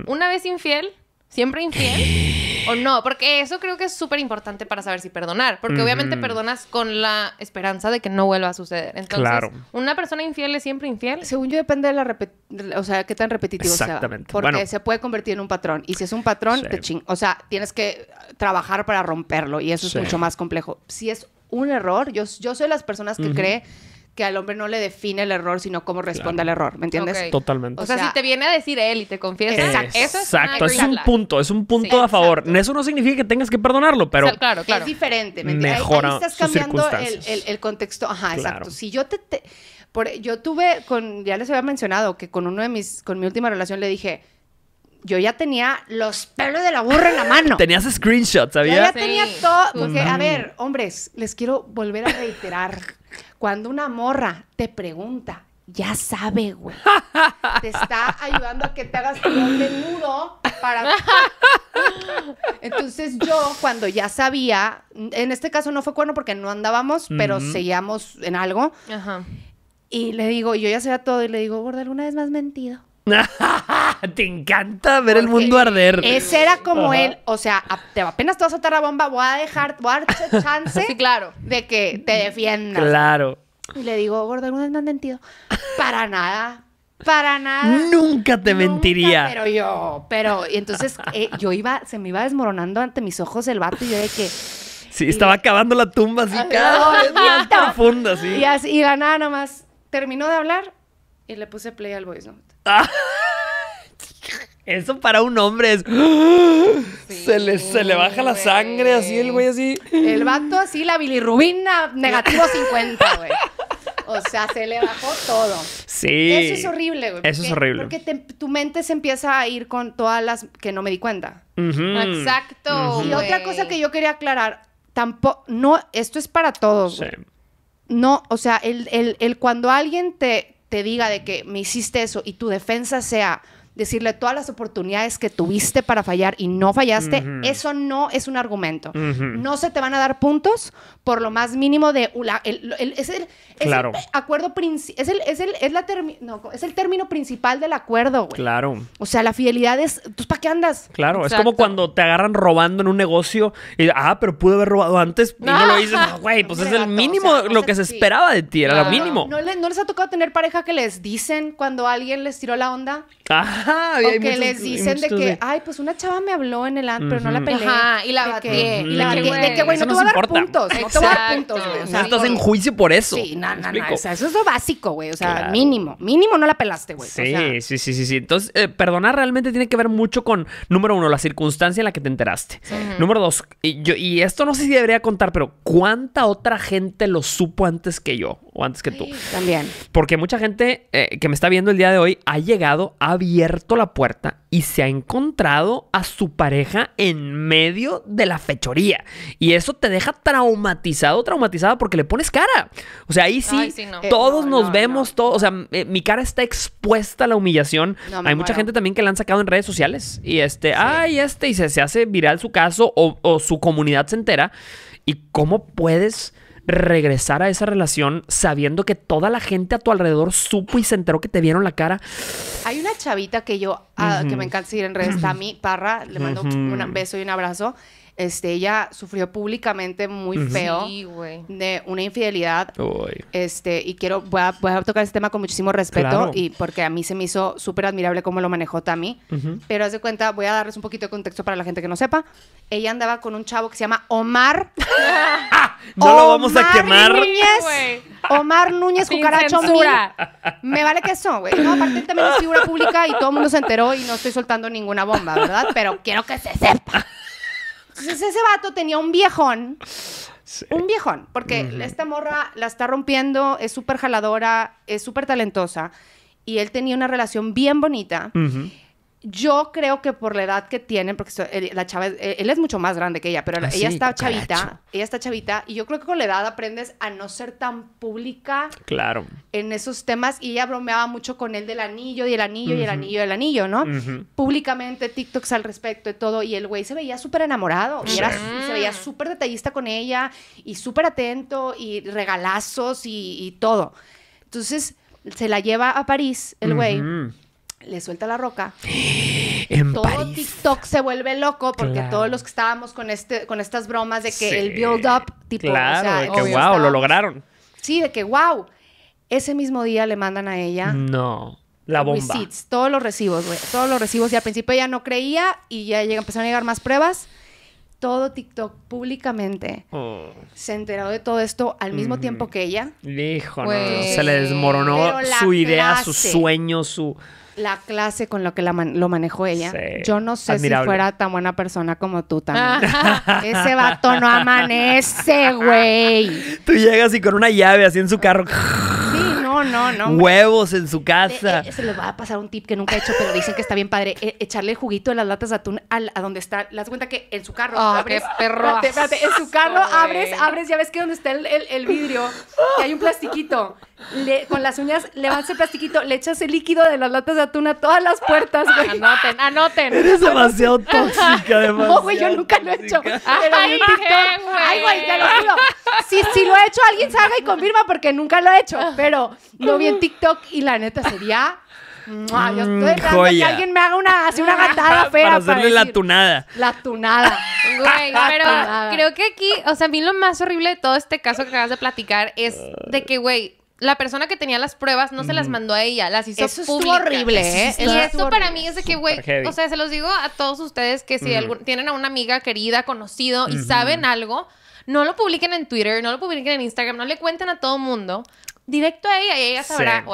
Speaker 3: Una vez infiel, ¿Siempre infiel? ¿O no? Porque eso creo que es súper importante para saber si perdonar. Porque obviamente perdonas con la esperanza de que no vuelva a suceder. Entonces, ¿una persona infiel
Speaker 2: es siempre infiel? Según yo, depende de la... o sea, qué tan repetitivo sea. Porque se puede convertir en un patrón. Y si es un patrón, te ching... O sea, tienes que trabajar para romperlo. Y eso es mucho más complejo. Si es un error, yo, yo soy de las personas que cree que al hombre no le define el error, sino cómo responde al error, ¿me entiendes? Totalmente. O sea, si te viene a decir él y te confiesa, exacto, eso es, exacto,
Speaker 1: es un punto, es un punto a favor. Eso no significa que tengas que perdonarlo, pero
Speaker 2: claro, es diferente, ¿me entiendes? estás cambiando el, contexto. Ajá, exacto. Si yo te, por, yo tuve con ya les había mencionado que con uno de mis con mi última relación le dije, yo ya tenía los pelos de la burra en la mano.
Speaker 1: Tenías screenshots, ¿sabías? Yo ya
Speaker 2: tenía todo. Porque, a ver, hombres, les quiero volver a reiterar. Cuando una morra te pregunta, ya sabe, güey. te está ayudando a que te hagas un nudo para. Entonces yo, cuando ya sabía, en este caso no fue cuerno porque no andábamos, pero seguíamos en algo. Ajá. Y le digo, yo ya sabía todo, y le digo, gorda, alguna vez más mentido.
Speaker 1: Te encanta ver el mundo arder. Ese era como él,
Speaker 2: o sea, apenas te vas a soltar la bomba, voy a dejar, voy a chance sí, claro. de que te defiendas. Claro. Y le digo, gordo, no vez me han mentido? Para nada. Para nada.
Speaker 1: Nunca te mentiría. Pero
Speaker 2: yo, pero, y entonces eh, yo iba, se me iba desmoronando ante mis ojos el vato y yo de que. Sí,
Speaker 1: estaba acabando la tumba así, cada vez más profunda, sí. Y, así,
Speaker 2: y la nada nomás terminó de hablar y le puse play al voice note. Ah.
Speaker 1: Eso para un hombre es. ¡Ah! se, le, se le baja la sangre así, el güey así. El
Speaker 2: vato así, la bilirrubina negativo 50, güey. O sea, se le bajó todo.
Speaker 1: Sí. Eso es horrible, güey. Eso es horrible. Porque
Speaker 2: tu mente se empieza a ir con todas las que no me di cuenta.
Speaker 1: Exacto.
Speaker 2: Y otra cosa que yo quería aclarar, tampoco, no, esto es para todos. Sí. No, o sea, el, cuando alguien te, te diga de que me hiciste eso y tu defensa sea, decirle todas las oportunidades que tuviste para fallar y no fallaste, eso no es un argumento. No se te van a dar puntos por lo más mínimo de... es el, claro. acuerdo... Es el, es, el, es, la es el término principal del acuerdo, güey. Claro. O sea, la fidelidad es... ¿Tú para qué andas? Claro, es como
Speaker 1: cuando te agarran robando en un negocio y... Ah, pero pude haber robado antes y no, lo hice. güey, pues es el mínimo lo que se esperaba de ti, era lo mínimo. ¿No,
Speaker 2: les, ¿No les ha tocado tener pareja que les dicen cuando alguien les tiró la onda?
Speaker 1: Ah o que les dicen de que,
Speaker 2: ay, pues una chava me habló en el antro, pero no la peleé. Ajá, y la bateé. Y la de que, güey, no te voy a dar puntos. No te voy a dar puntos, güey. O sea, estás en juicio por eso. Sí, no, no, O sea, eso es lo básico, güey. O sea, mínimo. Mínimo no la pelaste, güey.
Speaker 1: Sí, sí, sí, sí, Entonces, eh, perdonar realmente tiene que ver mucho con, número uno, la circunstancia en la que te enteraste. Número dos, y, yo, y esto no sé si debería contar, pero ¿cuánta otra gente lo supo antes que yo? o antes que tú. También. Porque mucha gente eh, que me está viendo el día de hoy ha llegado, ha abierto la puerta y se ha encontrado a su pareja en medio de la fechoría. Y eso te deja traumatizado, traumatizada porque le pones cara. O sea, ahí sí, eh, todos nos vemos, todos, o sea, eh, mi cara está expuesta a la humillación. Hay mucha gente también que la han sacado en redes sociales y este, ay, este, y se, hace viral su caso o, o su comunidad se entera. ¿Y cómo puedes regresar a esa relación sabiendo que toda la gente a tu alrededor supo y se enteró que te vieron la cara.
Speaker 2: Hay una chavita que yo, ah, que me encanta seguir en redes, Tami Parra, le mando un beso y un abrazo este, ella sufrió públicamente muy feo de una infidelidad. Este, y quiero, voy a, tocar este tema con muchísimo respeto y porque a mí se me hizo súper admirable cómo lo manejó Tammy. Pero haz de cuenta, voy a darles un poquito de contexto para la gente que no sepa. Ella andaba con un chavo que se llama Omar.
Speaker 1: Ah, no lo vamos a quemar. Núñez.
Speaker 2: Omar Núñez Cucaracho Me vale que eso, güey. No, aparte también es figura pública y todo el mundo se enteró y no estoy soltando ninguna bomba, ¿verdad? Pero quiero que se sepa. Entonces ese vato tenía un viejón. Un viejón, porque esta morra la está rompiendo, es súper jaladora, es súper talentosa, y él tenía una relación bien bonita. Yo creo que por la edad que tienen, porque la chava, eh, él es mucho más grande que ella, pero ah, ella está chavita, ella está chavita, y yo creo que con la edad aprendes a no ser tan pública claro. en esos temas, y ella bromeaba mucho con él del anillo, y el anillo, y el anillo, y el anillo, ¿no? Públicamente, TikToks al respecto y todo, y el güey se veía súper enamorado, y, se veía súper detallista con ella, y súper atento, y regalazos, y, todo. Entonces, se la lleva a París, el güey le suelta la roca. todo TikTok se vuelve loco porque todos los que estábamos con este con estas bromas de que el build up claro, de que wow, lo lograron. Sí, de que wow. Ese mismo día le mandan a ella
Speaker 1: No. La bomba.
Speaker 2: todos los recibos, güey. Todos los recibos. Y al principio ella no creía y ya llega, empezaron a llegar más pruebas. Todo TikTok públicamente oh. se enteró de todo esto al mismo tiempo que ella.
Speaker 1: Hijo, no. Se le desmoronó su idea, su sueño, su
Speaker 2: la clase con lo que lo manejó ella. Yo no sé si fuera tan buena persona como tú también. Ese vato no amanece, güey.
Speaker 1: Tú llegas y con una llave así en su carro.
Speaker 2: Sí, no, no, no. Huevos
Speaker 1: en su eh, casa. Eh, se
Speaker 2: le va a pasar un tip que nunca he hecho, pero dicen que está bien padre. Eh, echarle juguito de las latas de atún a donde está. Las cuenta que en su carro oh, abres. perro. Espérate, en su carro abres, abres, ya ves que donde está el, el vidrio, que hay un plastiquito con las uñas, levantas el plastiquito, le echas el líquido de las latas de atún a todas las puertas, güey. Anoten, anoten. Eres demasiado tóxica, además. No, güey, yo nunca lo he hecho. ay, güey. ay, güey, te lo juro. Si, lo he hecho, alguien salga y confirma porque nunca lo he hecho. Pero lo vi en TikTok y la neta sería yo mm, estoy esperando que alguien me haga una, así una gatada fea. Para hacerle la tunada. La tunada. Güey, pero creo que aquí, o sea, a mí lo más
Speaker 3: horrible de todo este caso que acabas de platicar es de que, güey, la persona que tenía las pruebas no se las mandó a ella, las hizo Eso horrible, ¿eh? Eso para mí es de que, güey, o sea, se los digo a todos ustedes que si tienen a una amiga querida, conocido y saben algo, no lo publiquen en Twitter, no lo publiquen en Instagram, no le cuenten a todo mundo, directo a ella y ella sabrá,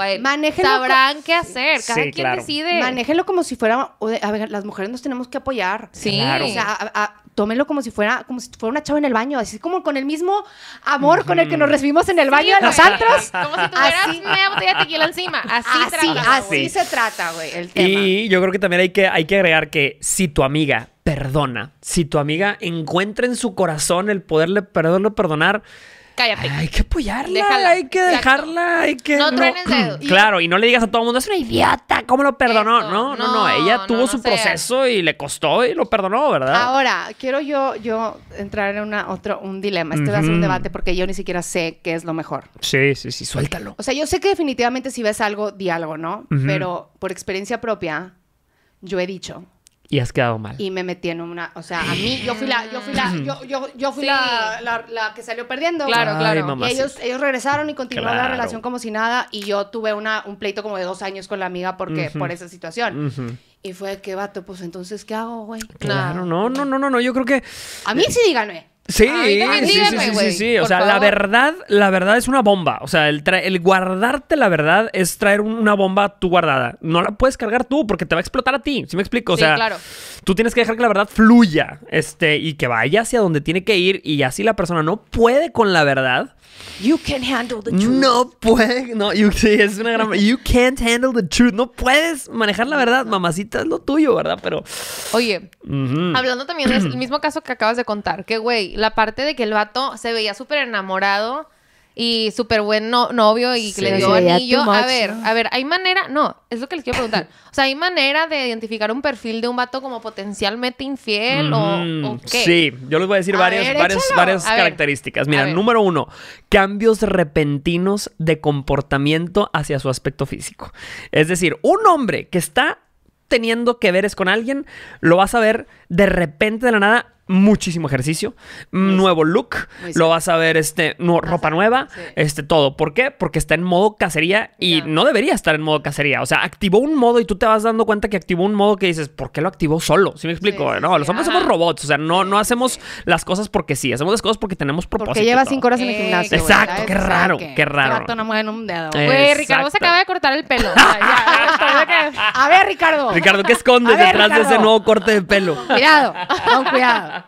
Speaker 2: sabrán qué hacer. Cada quien decide. Manéjenlo como si fuera, a ver, las mujeres nos tenemos que apoyar. Sí. O sea, tómenlo como si fuera, como si fuera una chava en el baño, así como con el mismo
Speaker 1: amor con el que nos recibimos en el baño de los antros. Como
Speaker 3: si tuvieras así, botella de tequila encima.
Speaker 2: Así, así se trata, güey, el
Speaker 1: tema. Y yo creo que también hay que, hay que agregar que si tu amiga perdona, si tu amiga encuentra en su corazón el poderle, poderle perdonar, hay que apoyarla, hay que dejarla, hay que. No, Claro, y no le digas a todo el mundo, es una idiota, ¿cómo lo perdonó? no, no, no, Ella tuvo su proceso y le costó y lo perdonó, ¿verdad?
Speaker 2: Ahora, quiero yo, yo entrar en una, otro, un dilema. Este va a ser un debate porque yo ni siquiera sé qué es lo mejor.
Speaker 1: Sí, sí, sí, suéltalo. O
Speaker 2: sea, yo sé que definitivamente si ves algo, di algo, ¿no? Pero por experiencia propia, yo he dicho
Speaker 1: y has quedado mal. Y
Speaker 2: me metí en una, o sea, a mí, yo fui la, yo fui la, mm. yo, yo, yo fui la, la, la, que salió perdiendo. Claro, claro. Y ellos, ellos regresaron y continuaron la relación como si nada. Y yo tuve una, un pleito como de dos años con la amiga porque, por esa situación. Y fue, qué vato, pues entonces, ¿qué hago,
Speaker 1: güey? Claro, no, no, no, no, no, yo creo que... A mí sí díganme. Sí, sí, sí, sí, sí, sí, O sea, la verdad, la verdad es una bomba. O sea, el, guardarte la verdad es traer una bomba tu guardada. No la puedes cargar tú porque te va a explotar a ti. ¿Sí me explico? O sea, claro. tú tienes que dejar que la verdad fluya este, y que vaya hacia donde tiene que ir. Y así la persona no puede con la verdad You can't handle the truth. No puedes, no, es una You can't handle the truth. No puedes manejar la verdad, mamacita, es lo tuyo, ¿verdad? Pero. Oye, hablando
Speaker 3: también del mismo caso que acabas de contar, que güey, la parte de que el vato se veía súper enamorado y súper buen novio y que le dio anillo. a ver, a ver, ¿hay manera? No, es lo que les quiero preguntar. O sea, ¿hay manera de identificar un perfil de un vato como potencialmente infiel o, qué? Sí,
Speaker 1: yo les voy a decir varias, varias, características. Mira, número uno, cambios repentinos de comportamiento hacia su aspecto físico. Es decir, un hombre que está teniendo que es con alguien, lo vas a ver de repente de la nada muchísimo ejercicio, nuevo look, lo vas a ver, este, no, ropa nueva, este, todo. ¿Por qué? Porque está en modo cacería y no debería estar en modo cacería. O sea, activó un modo y tú te vas dando cuenta que activó un modo que dices, ¿por qué lo activó solo? Si me explico? no, los hombres somos robots, o sea, no, no hacemos las cosas porque sí, hacemos las cosas porque tenemos propósito. Porque lleva cinco
Speaker 2: horas en el gimnasio. Exacto, qué raro,
Speaker 1: qué raro. Este
Speaker 2: un dedo. Ricardo se acaba de cortar el pelo. ya, a ver, Ricardo. Ricardo, ¿qué escondes detrás de ese
Speaker 1: nuevo corte de pelo?
Speaker 2: Cuidado, con cuidado.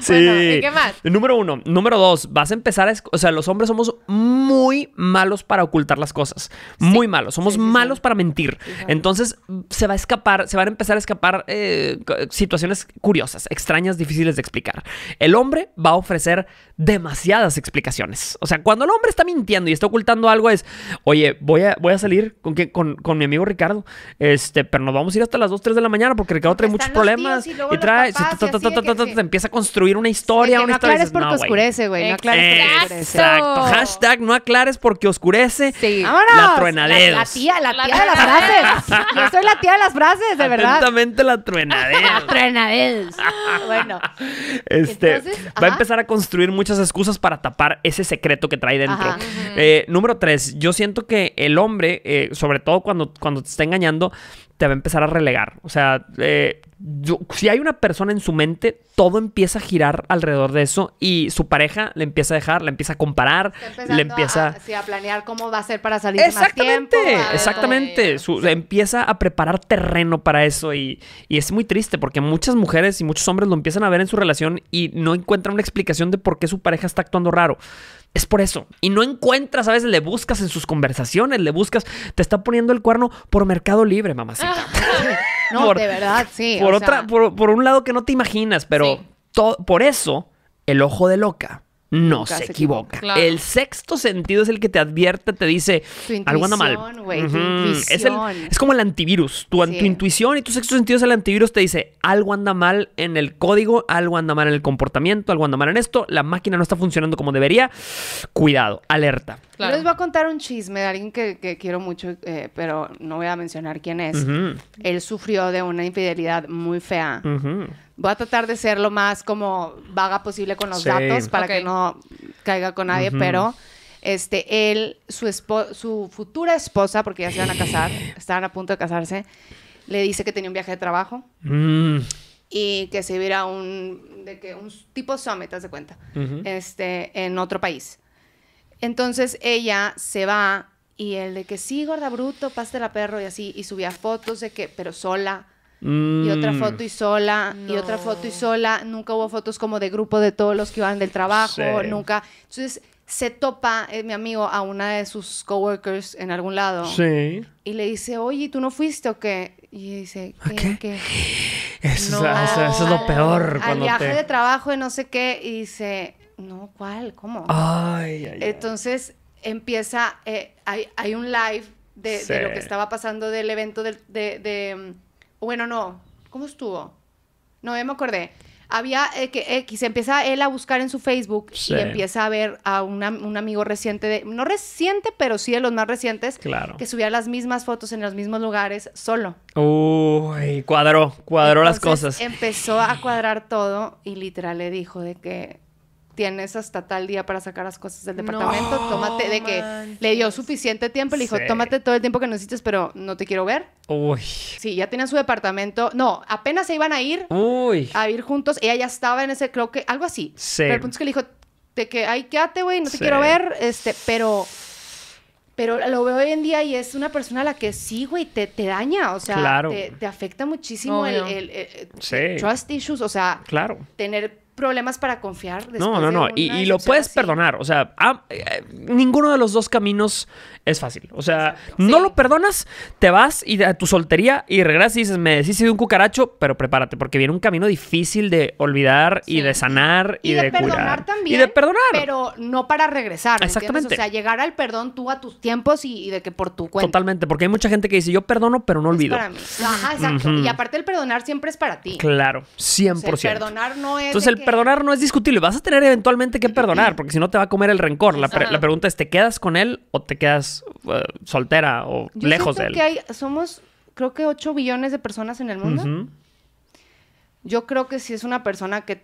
Speaker 1: Sí. qué más? Número uno. Número dos, vas a empezar a... O sea, los hombres somos muy malos para ocultar las cosas. Muy malos. Somos malos para mentir. Entonces, se va a escapar, se van a empezar a escapar eh, situaciones curiosas, extrañas, difíciles de explicar. El hombre va a ofrecer demasiadas explicaciones. O sea, cuando el hombre está mintiendo y está ocultando algo es, oye, voy a, voy a salir con, con mi amigo Ricardo. Este, pero nos vamos a ir hasta las 2, 3 de la mañana porque Ricardo trae muchos problemas. Y, trae, se, empieza a construir una historia. una no aclares porque oscurece, güey. No aclares porque eh, oscurece. Exacto. Hashtag no aclares porque oscurece. La truenadez La,
Speaker 2: tía, la tía de las frases. Yo soy la tía de las frases, de verdad.
Speaker 1: Exactamente la truenadez La
Speaker 2: truenadez. bueno.
Speaker 1: Este, va a empezar a construir muchas excusas para tapar ese secreto que trae dentro. Eh, número 3. Yo siento que el hombre, eh, sobre todo cuando, cuando en engañando, te va a empezar a relegar. O sea, eh, si hay una persona en su mente, todo empieza a girar alrededor de eso y su pareja le empieza a dejar, le empieza a comparar, le empieza
Speaker 2: a, planear cómo va a ser para salir exactamente, más tiempo. Exactamente,
Speaker 1: su, empieza a preparar terreno para eso y, y, es muy triste porque muchas mujeres y muchos hombres lo empiezan a ver en su relación y no encuentran una explicación de por qué su pareja está actuando raro. Es por eso. Y no encuentras, a veces le buscas en sus conversaciones, le buscas, te está poniendo el cuerno por mercado libre, mamacita.
Speaker 2: Ah. no, por, de verdad, sí. Por, otra,
Speaker 1: por, un lado que no te imaginas, pero por eso el ojo de loca no se, equivoca. El sexto sentido es el que te advierte, te dice algo anda mal. es, como el antivirus. Tu, intuición y tu sexto sentido es el antivirus, te dice algo anda mal en el código, algo anda mal en el comportamiento, algo anda mal en esto, la máquina no está funcionando como debería. Cuidado, alerta.
Speaker 2: les voy a contar un chisme de alguien que, quiero mucho, eh, pero no voy a mencionar quién es. Él sufrió de una infidelidad muy fea voy a tratar de ser lo más como vaga posible con los datos para que no caiga con nadie, pero este, él, su, su futura esposa, porque ya se van a casar, estaban a punto de casarse, le dice que tenía un viaje de trabajo mm. y que se viera un, de que un tipo summit, te de cuenta, este, en otro país. Entonces ella se va y el de que sí, gorda bruto, pásate la perro y así, y subía fotos de que, pero sola y otra mm. foto y sola, y otra foto y sola. Nunca hubo fotos como de grupo de todos los que iban del trabajo, nunca. Entonces se topa eh, mi amigo a una de sus coworkers en algún lado. Sí. Y le dice, oye, ¿tú no fuiste o qué? Y dice, ¿qué? ¿qué?
Speaker 1: Eso, es, lo peor. Al, viaje de
Speaker 2: trabajo y no sé qué. Y dice, no, ¿cuál? ¿Cómo? Ay, ay, Entonces empieza, eh, hay, un live de, lo que estaba pasando del evento de mm, bueno, no. ¿Cómo estuvo? No, me acordé. Había eh, que X, empieza él a buscar en su Facebook y empieza a ver a un amigo reciente, de, no reciente, pero sí de los más recientes, claro. que subía las mismas fotos en los mismos lugares solo.
Speaker 1: Uy, cuadró, cuadró las cosas.
Speaker 2: Empezó a cuadrar todo y literal le dijo de que tienes hasta tal día para sacar las cosas del departamento, tómate de que le dio suficiente tiempo, le dijo, tómate todo el tiempo que necesites, pero no te quiero ver.
Speaker 1: Uy. Sí,
Speaker 2: ya tenía su departamento, no, apenas se iban a ir, Uy. a ir juntos, ella ya estaba en ese, creo que, algo así. Sí. Pero el punto es que le dijo, te que, ay, quédate, güey, no te quiero ver, este, pero... Pero lo veo hoy en día y es una persona a la que sí, güey, te, te daña, o sea, claro. te, afecta muchísimo el, el, trust issues, o sea, claro. tener problemas para confiar. No, no, no. Y, lo
Speaker 1: puedes perdonar. O sea, ah, eh, ninguno de los dos caminos es fácil. O sea, no lo perdonas, te vas y a tu soltería y regresas y dices, me decís de un cucaracho, pero prepárate, porque viene un camino difícil de olvidar y de sanar y, de, perdonar también. Y de perdonar. Pero
Speaker 2: no para regresar. Exactamente. O sea, llegar al perdón tú a tus tiempos y, de que por tu cuenta.
Speaker 1: Totalmente, porque hay mucha gente que dice, yo perdono, pero no olvido. para mí.
Speaker 2: Ajá, exacto. Y aparte el perdonar siempre es para ti.
Speaker 1: Claro, 100%. perdonar no es perdonar no es discutible. Vas a tener eventualmente que perdonar, porque si no te va a comer el rencor. La, pregunta es, ¿te quedas con él o te quedas eh, soltera o lejos de él? Que hay,
Speaker 2: somos, creo que 8 billones de personas en el mundo. Yo creo que si es una persona que,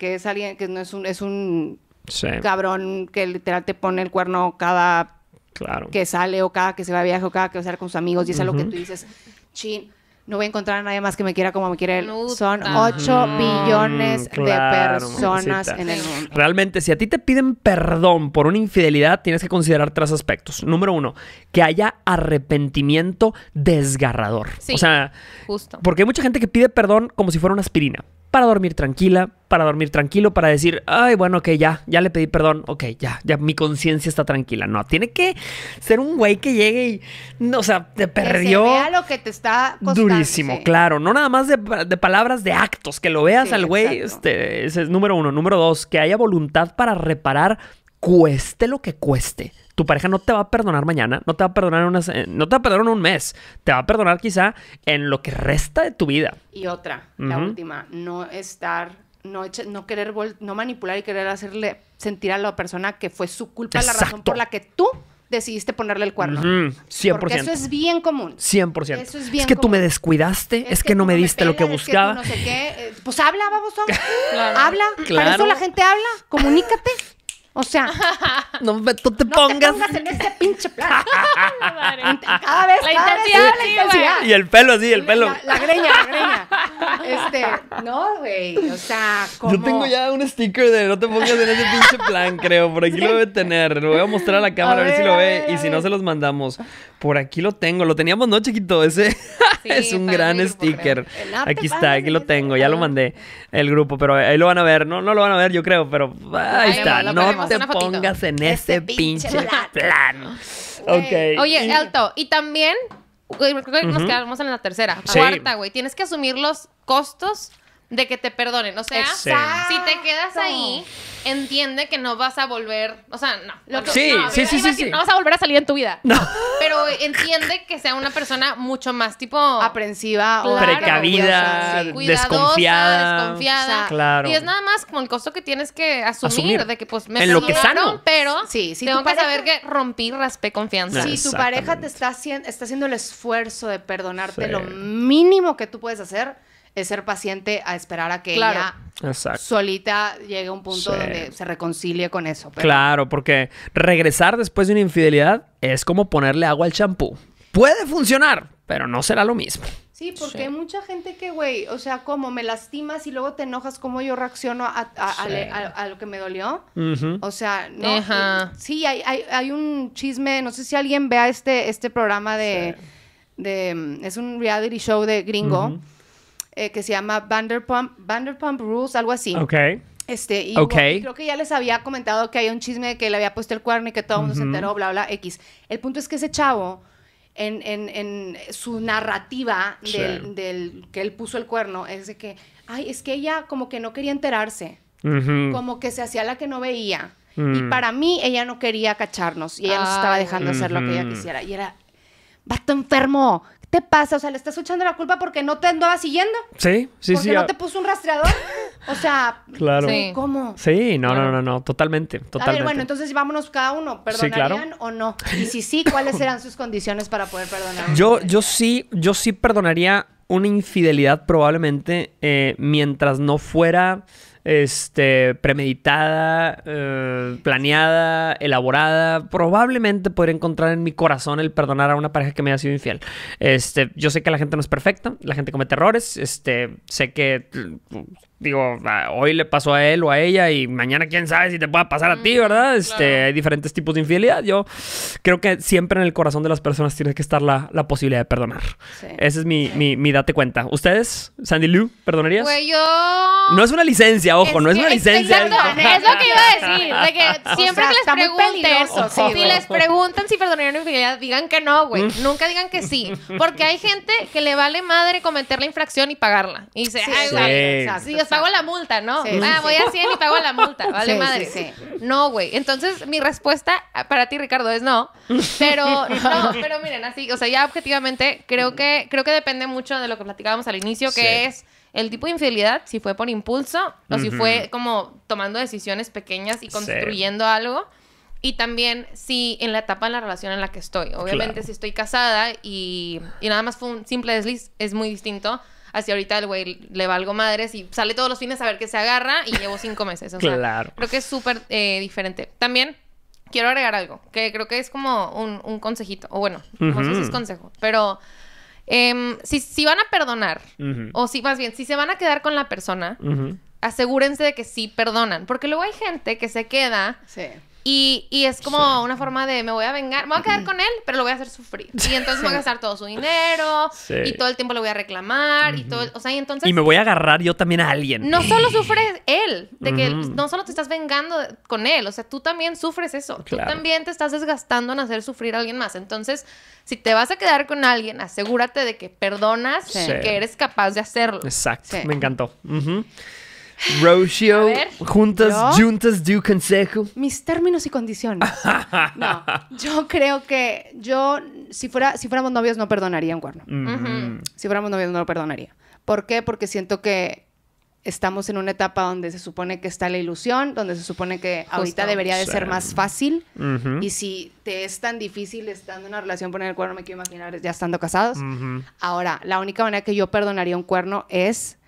Speaker 2: es alguien que no es un, es un cabrón que literal te pone el cuerno cada claro. que sale o cada que se va a viaje o cada que va a estar con sus amigos y es algo que tú dices, chin no voy a encontrar a nadie más que me quiera como me quiere él. Son 8 mm, billones de personas en el mundo.
Speaker 1: Realmente, si a ti te piden perdón por una infidelidad, tienes que considerar tres aspectos. Número uno, que haya arrepentimiento desgarrador. o sea, porque hay mucha gente que pide perdón como si fuera una aspirina para dormir tranquila, para dormir tranquilo, para decir, ay, bueno, ok, ya, ya le pedí perdón, ok, ya, ya mi conciencia está tranquila. No, tiene que ser un güey que llegue y, o sea, te perdió. Que
Speaker 2: lo que te está
Speaker 1: costando, Durísimo, claro. No nada más de, palabras, de actos, que lo veas al güey. Este, ese es número uno. Número dos, que haya voluntad para reparar cueste lo que cueste. Tu pareja no te va a perdonar mañana, no te va a perdonar una eh, no te va a perdonar un mes, te va a perdonar quizá en lo que resta de tu vida. Y otra, la última,
Speaker 2: no estar, no, no querer, no manipular y querer hacerle sentir a la persona que fue su culpa la razón por la que tú decidiste ponerle el cuerno. 100%. Porque eso es bien común.
Speaker 1: 100%. es que tú me descuidaste, es, que, no me diste lo que buscaba. Es que
Speaker 2: no sé qué. Eh, pues habla, vamos Habla. Claro. Para eso la gente habla. Comunícate. O sea, no, te, pongas... en ese pinche plan. cada vez cada
Speaker 1: Y el pelo, así, el pelo.
Speaker 2: La, greña, la greña. Este, no, güey. O sea, como. Yo tengo
Speaker 1: ya un sticker de no te pongas en ese pinche plan, creo. Por aquí lo voy a tener. Lo voy a mostrar a la cámara a ver, si lo ve. y si no, se los mandamos. Por aquí lo tengo, lo teníamos, ¿no, chiquito? Ese es un gran sticker. Aquí está, aquí lo tengo, ya lo ah. mandé el grupo, pero ahí lo van a ver. No, no lo van a ver, yo creo, pero ahí, está. No te pongas en ese, pinche plan. Okay. Oye,
Speaker 3: alto, y también creo que nos quedamos en la tercera. Cuarta, güey. Tienes que asumir los costos de que te perdonen. O sea, si te quedas ahí, entiende que no vas a volver. O sea, no. sí, no, sí, sí, sí, No vas a volver a salir en tu vida. No. Pero entiende que sea una persona mucho más tipo. Aprensiva o precavida, desconfiada. claro. Y es nada más como el costo que tienes que asumir, de que pues me en lo que sano.
Speaker 2: pero si tengo que saber que rompí, raspé confianza. Si tu pareja te está haciendo, está haciendo el esfuerzo de perdonarte lo mínimo que tú puedes hacer es ser paciente a esperar a que ella solita llegue a un punto donde se reconcilie con eso. Claro,
Speaker 1: porque regresar después de una infidelidad es como ponerle agua al champú. Puede funcionar, pero no será lo mismo.
Speaker 2: Sí, porque hay mucha gente que, güey, o sea, como me lastimas y luego te enojas como yo reacciono a, lo que me dolió. O sea, no. Sí, hay, hay, un chisme, no sé si alguien vea este, este programa de, Es un reality show de gringo. Eh, que se llama Vanderpump, Vanderpump Rules, algo así. Ok. Este, y creo que ya les había comentado que hay un chisme de que le había puesto el cuerno y que todo el mundo se enteró, bla, bla, X. El punto es que ese chavo, en, en, en su narrativa del, que él puso el cuerno, es de que, ay, es que ella como que no quería enterarse, como que se hacía la que no veía. Y mm. para mí, ella no quería cacharnos y ella nos estaba dejando hacer lo que ella quisiera. Y era, vato enfermo, te pasa? O sea, le estás echando la culpa porque no te andaba siguiendo.
Speaker 1: Sí, sí, sí. Porque no te
Speaker 2: puso un rastreador. O sea, claro. Sí. ¿cómo?
Speaker 1: Sí, no, no, no, no, totalmente, totalmente. A ver, bueno,
Speaker 2: entonces vámonos cada uno. ¿Perdonarían o no? Y si sí, ¿cuáles serán sus condiciones para poder perdonar?
Speaker 1: Yo, yo sí, yo sí perdonaría una infidelidad probablemente eh, mientras no fuera este, premeditada, eh, planeada, elaborada. Probablemente podría encontrar en mi corazón el perdonar a una pareja que me haya sido infiel. Este, yo sé que la gente no es perfecta, la gente comete errores, este, sé que digo, hoy le pasó a él o a ella y mañana quién sabe si te pueda pasar a ti, ¿verdad? Este, Hay diferentes tipos de infidelidad. Yo creo que siempre en el corazón de las personas tiene que estar la, la posibilidad de perdonar. Ese es mi, mi, date cuenta. ¿Ustedes, Sandy Lou, perdonarías?
Speaker 3: No es una licencia, ojo, no es una licencia. es lo que iba a decir. De que siempre que les pregunten, si les preguntan si perdonarían infidelidad, digan que no, güey. Mm. Nunca digan que sí. Porque hay gente que le vale madre cometer la infracción y pagarla. Y dice, pago la multa, ¿no? Ah, voy a 100 y pago la multa. Vale, madre. No, güey. Entonces, mi respuesta para ti, Ricardo, es no. Pero, no, pero miren, así, o sea, ya objetivamente, creo que, creo que depende mucho de lo que platicábamos al inicio, que es el tipo de infidelidad, si fue por impulso o si fue como tomando decisiones pequeñas y construyendo algo. Y también si en la etapa de la relación en la que estoy. Obviamente si estoy casada y, y, nada más fue un simple desliz, es muy distinto Así ahorita el güey le valgo madres y sale todos los fines a ver qué se agarra y llevo cinco meses. claro. Creo que es súper eh, diferente. También quiero agregar algo, que creo que es como un, consejito, o bueno, no sé si es consejo, pero em, si, si, van a perdonar, o si más bien, si se van a quedar con la persona, asegúrense de que sí perdonan, porque luego hay gente que se queda sí. Y, es como una forma de me voy a vengar, me voy a quedar con él, pero lo voy a hacer sufrir. Y entonces me voy a gastar todo su dinero y todo el tiempo lo voy a reclamar y todo, o sea, y entonces Y me voy a
Speaker 1: agarrar yo también a alguien. No solo
Speaker 3: sufre él, de que no solo te estás vengando con él, o sea, tú también sufres eso. Tú también te estás desgastando en hacer sufrir a alguien más. Entonces, si te vas a quedar con alguien, asegúrate de que perdonas y que eres capaz de hacerlo.
Speaker 1: Exacto, me encantó. Rocio, juntas, juntas, do consejo. Mis términos
Speaker 2: y condiciones. no, yo creo que yo, si, fuera, si fuéramos novios, no perdonaría un cuerno. Mm. Si fuéramos novios, no lo perdonaría. ¿Por qué? Porque siento que estamos en una etapa donde se supone que está la ilusión, donde se supone que ahorita debería de ser más fácil. Y si te es tan difícil estando en una relación poner el cuerno, me quiero imaginar ya estando casados. Ahora, la única manera que yo perdonaría un cuerno es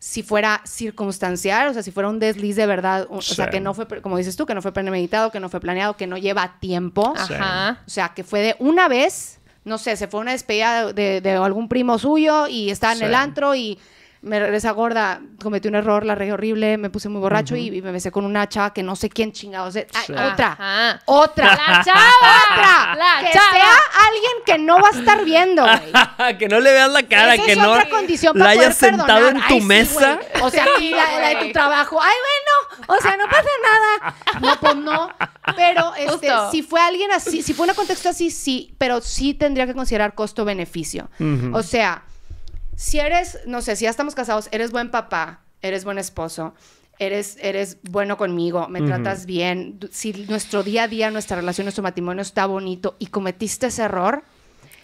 Speaker 2: si fuera circunstancial, o sea, si fuera un desliz de verdad, o, sea, que no fue, como dices tú, que no fue premeditado, que no fue planeado, que no lleva tiempo. Ajá. O sea, que fue de una vez, no sé, se fue una despedida de, algún primo suyo y está en el antro y me regresa gorda, cometí un error, la regué horrible, me puse muy borracho y, me besé con una chava que no sé quién chingados
Speaker 1: Otra,
Speaker 2: otra, la
Speaker 1: chava,
Speaker 3: otra, que sea
Speaker 2: alguien que no va
Speaker 1: a estar viendo, que no le veas la cara, que no la sentado en tu mesa. o sea, aquí la, de tu trabajo.
Speaker 2: Ay, bueno, o sea, no pasa nada. No, pues no. Pero este, si fue alguien así, si fue un contexto así, sí, pero sí tendría que considerar costo-beneficio. O sea, si eres, no sé, si ya estamos casados, eres buen papá, eres buen esposo, eres, eres bueno conmigo, me tratas bien, si nuestro día a día, nuestra relación, nuestro matrimonio está bonito y cometiste ese error,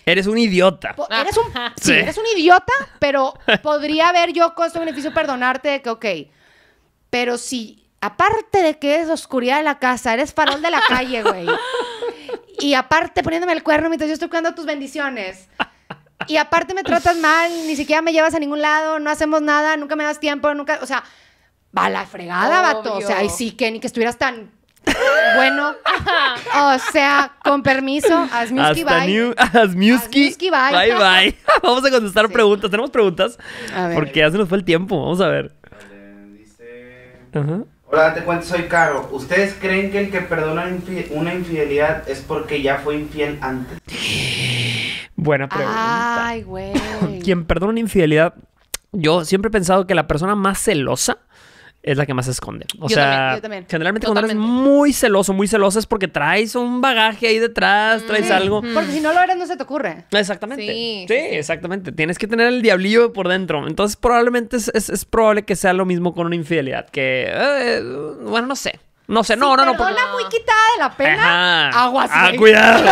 Speaker 1: Eres un idiota. Eres un,
Speaker 2: ah. eres un idiota, pero podría haber yo costo-beneficio perdonarte de que, ok, pero si, aparte de que es oscuridad de la casa, eres farol de la calle, güey, y aparte poniéndome el cuerno mientras yo estoy cuidando tus bendiciones, y aparte me tratas mal, ni siquiera me llevas a ningún lado, no hacemos nada, nunca me das tiempo, nunca, o sea, va la fregada, vato. O sea, y sí que ni que estuvieras tan bueno. o sea, con permiso, Asmuski bye.
Speaker 1: Asmuski, bye. Bye Vamos a contestar preguntas. Tenemos preguntas. Porque ya se nos fue el tiempo. Vamos a ver. Hola, te cuento, soy Caro. ¿Ustedes creen que el que perdona una infidelidad es porque ya fue infiel antes? Buena pregunta. Ay, güey. Quien perdona una infidelidad, yo siempre he pensado que la persona más celosa es la que más esconde. O sea, generalmente cuando eres muy celoso, muy celosa es porque traes un bagaje ahí detrás, traes algo. Porque si
Speaker 2: no lo eres, no se te ocurre.
Speaker 1: Exactamente. Sí, exactamente. Tienes que tener el diablillo por dentro. Entonces, probablemente es, probable que sea lo mismo con una infidelidad. Que, eh, bueno, no sé. No sé, no, no, no. Perdona
Speaker 2: muy quitada de la
Speaker 1: pena. Aguas. Ah, cuidado.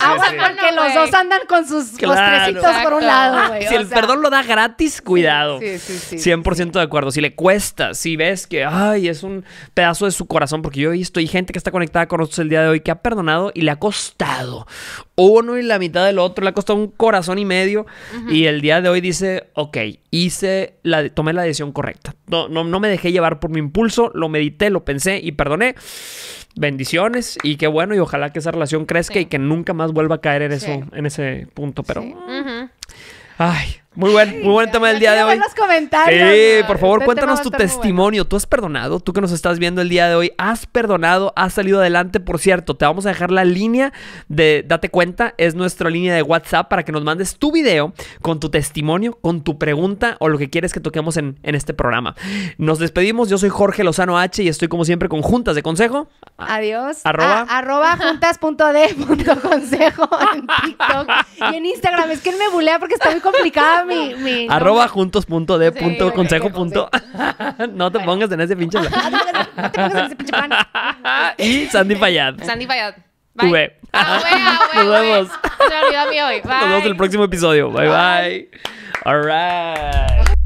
Speaker 1: aguas porque los dos andan
Speaker 2: con sus por un lado, ah, güey. Si el perdón
Speaker 1: lo da gratis, cuidado. Sí, sí, sí. 100% de acuerdo. Si le cuesta, si ves que, ay, es un pedazo de su corazón, porque yo he visto, hay gente que está conectada con nosotros el día de hoy que ha perdonado y le ha costado uno y la mitad del otro, le ha costado un corazón y medio. Y el día de hoy dice, ok, hice, la, tomé la decisión correcta. No, no, no me dejé llevar por mi impulso, lo medité, lo pensé y perdoné. Bendiciones y qué bueno y ojalá que esa relación crezca y que nunca más vuelva a caer en eso, en ese punto, pero... Ay, muy buen, muy buen tema del día de hoy. los comentarios. Sí, por favor, este cuéntanos tu testimonio. ¿Tú has perdonado? Tú que nos estás viendo el día de hoy, ¿has perdonado? ¿Has salido adelante? Por cierto, te vamos a dejar la línea de Date Cuenta. Es nuestra línea de WhatsApp para que nos mandes tu video con tu testimonio, con tu pregunta o lo que quieres que toquemos en, este programa. Nos despedimos. Yo soy Jorge Lozano H y estoy como siempre con Juntas de Consejo.
Speaker 2: Adiós. Arroba. arroba juntas.de.consejo en TikTok y en Instagram. Es que él me bulea porque está muy complicado arroba
Speaker 1: juntos punto de punto consejo punto. no te pongas en ese pinche. no, te pongas en ese pinche pan. y Sandy Fallad. Sandy Fallad. Bye. Ah, Nos vemos.
Speaker 3: Se olvidó a mí hoy. Bye. Nos vemos en el próximo
Speaker 1: episodio. Bye bye. bye. All right.